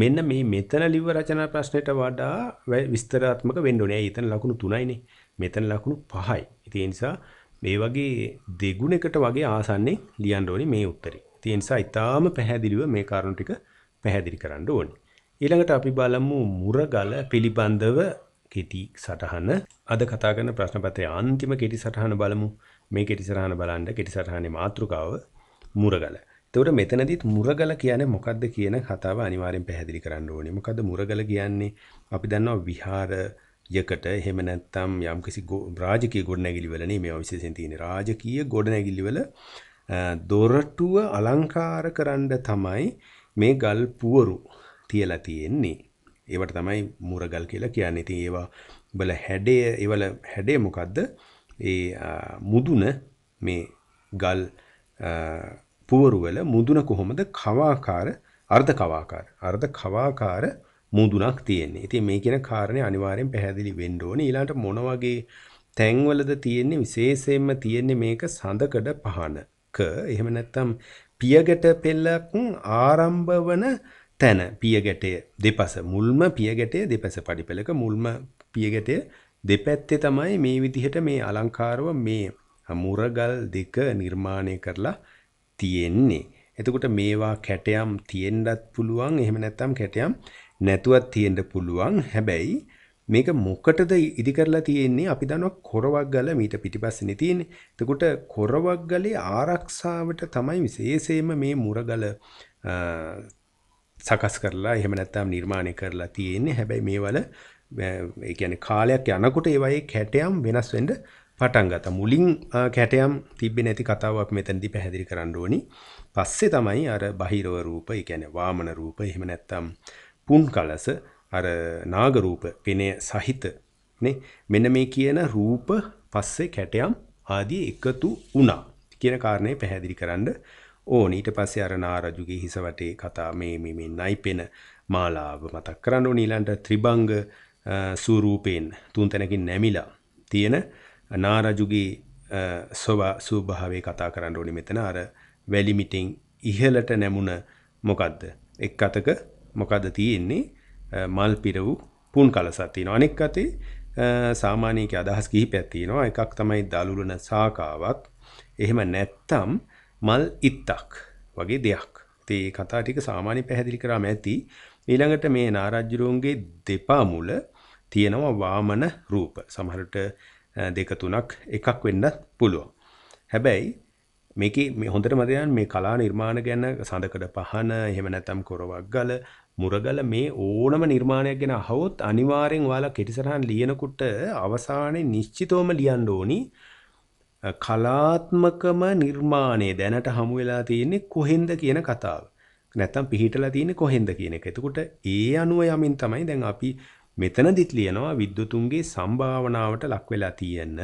Speaker 1: මෙන්න මේ මෙතන ලිව්ව රචනා ප්‍රශ්නෙට වඩා විස්තරාත්මක වෙන්න ඕනේ. ඇයි එතන ලකුණු 3යිනේ. මෙතන ලකුණු 5යි. ඉතින් ඒ නිසා මේ වගේ දෙගුණයකට වගේ ආසන්නේ ලියන්න ඕනේ මේ උත්තරේ. ඒ නිසා ඊටාම පැහැදිලිව මේ කරුණු ටික පැහැදිලි කරන්න ඕනේ. ඊළඟට අපි බලමු මුරගල පිළිබඳව කෙටි සටහන. අද කතා කරන ප්‍රශ්නපත්‍රයේ අන්තිම කෙටි සටහන බලමු. මේ කෙටි සටහන බලන්න කෙටි සටහනේ මාතෘකාව මුරගල. එතකොට මෙතනදිත් මුරගල කියන්නේ මොකද්ද කියන කතාව අනිවාර්යෙන් පැහැදිලි කරන්න ඕනේ. මොකද්ද මුරගල කියන්නේ? අපි දන්නවා විහාරයකට එහෙම නැත්නම් යම්කිසි රාජකීය ගොඩනැගිලිවල නේ මේවා විශේෂයෙන් තියෙන්නේ. රාජකීය ගොඩනැගිලිවල දොරටුව අලංකාර කරන්න තමයි මේ ගල් පුවරු තියලා තියෙන්නේ. ඒවට තමයි මුරගල් කියලා කියන්නේ. ඉතින් ඒවා වල හැඩය, ඒවල හැඩය මොකද්ද? ඒ මුදුන මේ ගල් පුවරු වල මුදුන කොහොමද කවාකාර අර්ධ කවාකාර අර්ධ කවාකාර මුදුනක් තියෙන්නේ. ඉතින් මේ කියන කාරණේ අනිවාර්යෙන් පැහැදිලි වෙන්න ඕනේ. ඊළඟට මොන වගේ තැන්වලද තියෙන්නේ විශේෂයෙන්ම තියෙන්නේ මේක සඳකඩ පහන. ක එහෙම නැත්නම් පියගැට පෙළක් ආරම්භ වන තැන පියගැටය දෙපස මුල්ම පියගැටය දෙපස පඩිපෙළක මුල්ම පියගැටය දෙපැත්තේ තමයි මේ විදිහට මේ අලංකාරව මේ මුරගල් දෙක නිර්මාණය කරලා තියෙන්නේ. එතකොට මේවා කැටයම් තියෙන්නත් පුළුවන් එහෙම නැත්නම් කැටයම් නැතුවත් තියෙන්න පුළුවන්. හැබැයි මේක මොකටද ඉදි කරලා තියෙන්නේ අපි දන්නවා කොරවක්ගල මීට පිටිපස්සනේ තියෙන්නේ. එතකොට කොරවක්ගලේ ආරක්ෂාවට තමයි විශේෂයෙන්ම මේ මුරගල සකස් කරලා එහෙම නැත්නම් නිර්මාණය කරලා තියෙන්නේ. හැබැයි මේවල ඒ කියන්නේ කාලයක් යනකොට ඒවයේ කැටයම් වෙනස් වෙන්න පටන් ගත්තා. මුලින් කැටයම් තිබ්බේ නැති කතාවක් මෙතනදී පැහැදිලි කරන්න ඕනි. පස්සේ තමයි අර බහිරව රූප, ඒ කියන්නේ වාමන රූප, එහෙම නැත්නම් පුන් කලස අර නාග රූප, විනය සහිත නේ මෙන්න මේ කියන රූප පස්සේ කැටයම් ආදී එකතු වුණා කියන කාරණේ පැහැදිලි කරන්න ඕන. ඊට පස්සේ අර නාරජුගේ හිස වටේ කතා මේ මේ මේ නයිපෙන මාලාව මතක් කරන්න ඕන ඊළඟට ත්‍රිබංග ස්වරූපයෙන් තුන් තැනකින් නැමිලා තියෙන නාරජුගේ ස්වභා ස්වභාවය කතා කරන්න ඕනේ මෙතන අර වැලි මිටින් ඉහළට නැමුණ මොකද්ද එක් අතක මොකද්ද තියෙන්නේ මල් පිර වූ පුන් කලසක් තියෙනවා. අනෙක් අතේ සාමාන්‍යක අදහස් කිහිපයක් තියෙනවා. එකක් තමයි දලුලන සාකාවක්. එහෙම නැත්තම් මල් ඉත්තක් වගේ දෙයක්. ඉතින් මේ කතා ටික සාමාන්‍ය පැහැදිලි කරාම ඇති. ඊළඟට මේ නාරජ්ජුරුවන්ගේ දෙපා මුල තියෙනවා වාමන රූප. සමහරට දෙක තුනක් එකක් වෙන්නත් පුළුවන්. හැබැයි මේකේ මේ හොඳට මතක මේ කලා නිර්මාණ ගැන සඳකඩ පහන එහෙම නැත්නම් කොරවක් ගල මුරගල මේ ඕනම නිර්මාණයක් ගැන අහුවොත් අනිවාර්යෙන් ඔයාලා කෙටිසටහන් ලියනකොට අවසානයේ නිශ්චිතවම ලියන්න ඕනි කලාත්මකම නිර්මාණය දැනට හමු වෙලා තියෙන්නේ කොහෙන්ද කියන කතාව. නැත්තම් පිහිටලා තියෙන්නේ කොහෙන්ද කියන එක. එතකොට ඒ අනුව යමින් තමයි දැන් අපි මෙතනදිත් ලියනවා විද්වතුන්ගේ සම්භාවනාවට ලක් වෙලා තියෙන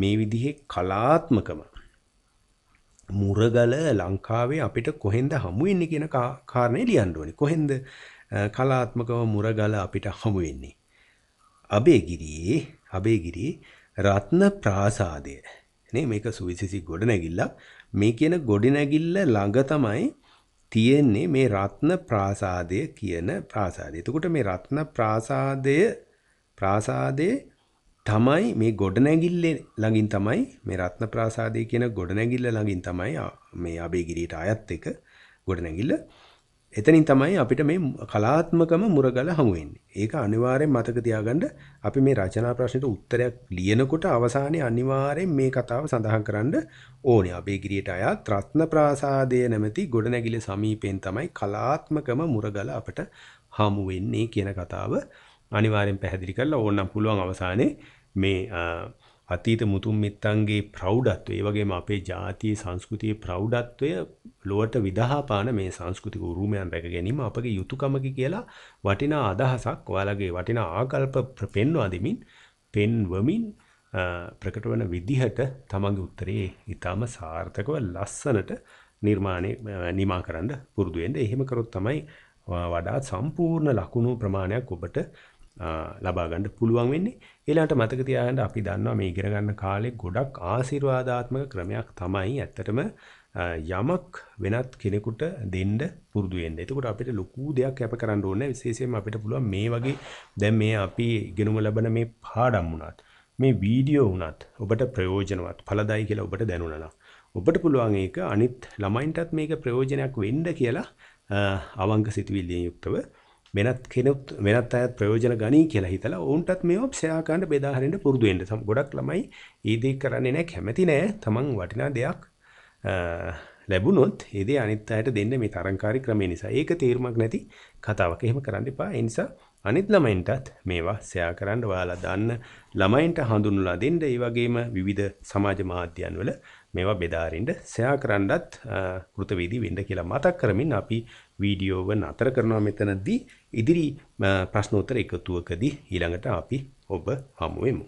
Speaker 1: මේ විදිහේ කලාත්මකම මුරගල ලංකාවේ අපිට කොහෙන්ද හමු වෙන්නේ කියන කාරණේ ලියන්න ඕනේ. කොහෙන්ද කලාත්මකව මුරගල අපිට හමු වෙන්නේ? අබේගිරියේ අබේගිරි රත්න ප්‍රාසාදය. නේ මේක සුවිශේෂී ගොඩනැගිල්ලක්. මේ කියන ගොඩනැගිල්ල ළඟ තමයි තියෙන්නේ මේ රත්න ප්‍රාසාදය කියන ප්‍රාසාදය. එතකොට මේ රත්න ප්‍රාසාදය ප්‍රාසාදයේ තමයි මේ ගොඩනැගිල්ල ළඟින් තමයි මේ රත්නප්‍රාසාදය කියන ගොඩනැගිල්ල ළඟින් තමයි මේ අබේගිරියට ආයත් එක ගොඩනැගිල්ල. එතනින් තමයි අපිට මේ කලාත්මකම මුරගල හමු වෙන්නේ. ඒක අනිවාර්යෙන් මතක තියාගන්න අපි මේ රචනා ප්‍රශ්නෙට උත්තරයක් ලියනකොට අවසානයේ අනිවාර්යෙන් මේ කතාව සඳහන් කරන්න ඕනේ. අබේගිරියට ආයත් රත්නප්‍රාසාදය නැමැති ගොඩනැගිල්ල සමීපයෙන් තමයි කලාත්මකම මුරගල අපට හමු වෙන්නේ කියන කතාව අනිවාර්යෙන් පැහැදිලි කරලා ඕනනම් පුළුවන් අවසානයේ මේ අතීත මුතුන් මිත්තන්ගේ ප්‍රෞඩත්වය ඒ වගේම අපේ ජාතියේ සංස්කෘතියේ ප්‍රෞඩත්වය ලොවට විදහාපාන මේ සංස්කෘතික උරුමයන් රැක ගැනීම අපගේ යුතුයකමකි කියලා වටිනා අදහසක් ඔයාලගේ වටිනා ආකල්ප පෙන්වා දෙමින් පෙන්වමින් ප්‍රකට වන විදිහට තමන්ගේ උත්තරේ ඊටම සාර්ථකව ලස්සනට නිර්මාණය නිමා කරන්න පුරුදු වෙන්න. එහෙම කරොත් තමයි වඩා සම්පූර්ණ ලකුණු ප්‍රමාණයක් ඔබට ලබා ගන්න පුළුවන් වෙන්නේ. ඊළඟට මතක තියාගන්න අපි දන්නවා මේ ඉගෙන ගන්න කාලේ ගොඩක් ආශිර්වාදාත්මක ක්‍රමයක් තමයි ඇත්තටම යමක් වෙනත් කෙනෙකුට දෙන්න පුරුදු වෙන්න. එතකොට අපිට ලොකු දෙයක් කැප කරන්න ඕනේ විශේෂයෙන්ම අපිට පුළුවන් මේ වගේ දැන් මේ අපි ඉගෙනුම ලබන මේ පාඩම් වුණත් මේ වීඩියෝ වුණත් ඔබට ප්‍රයෝජනවත් ඵලදායි කියලා ඔබට දැනුණා ඔබට පුළුවන් ඒක අනිත් ළමයින්ටත් මේක ප්‍රයෝජනයක් වෙන්න කියලා අවංක සිතුවිල්ලෙන් යුක්තව වෙනත් කෙනෙකුත් වෙනත් අයත් ප්‍රයෝජන ගනී කියලා හිතලා ඔවුන්ටත් මේවා ෂෙයා කරන්න බෙදා හරින්න පුරුදු වෙන්න. සම ගොඩක් ළමයි ඊදී කරන්නේ නැහැ කැමති නැහැ. Taman වටිනා දෙයක් ලැබුණොත් ඒ දේ අනිත් අයට දෙන්න මේ තරංකාරී ක්‍රමය නිසා. ඒක තීරමක් නැති කතාවක්. එහෙම කරන්න එපා. ඒ නිසා අනිත් ළමයින්ටත් මේවා ෂෙයා කරන්න ඔයාලා දාන්න ළමයින්ට හඳුන්වලා දෙන්න. ඒ වගේම විවිධ සමාජ මාධ්‍යයන් වල මේවා බෙදාරින්ට සයා කරන්නත් කෘතවේදී වෙන්න කියලා මතක් කරමින් අපි වීඩියෝව නතර කරනවා මෙතනදී ඉදිරි ප්‍රශ්නෝත්තර එකතුවකදී ඊළඟට අපි ඔබ හමුවෙමු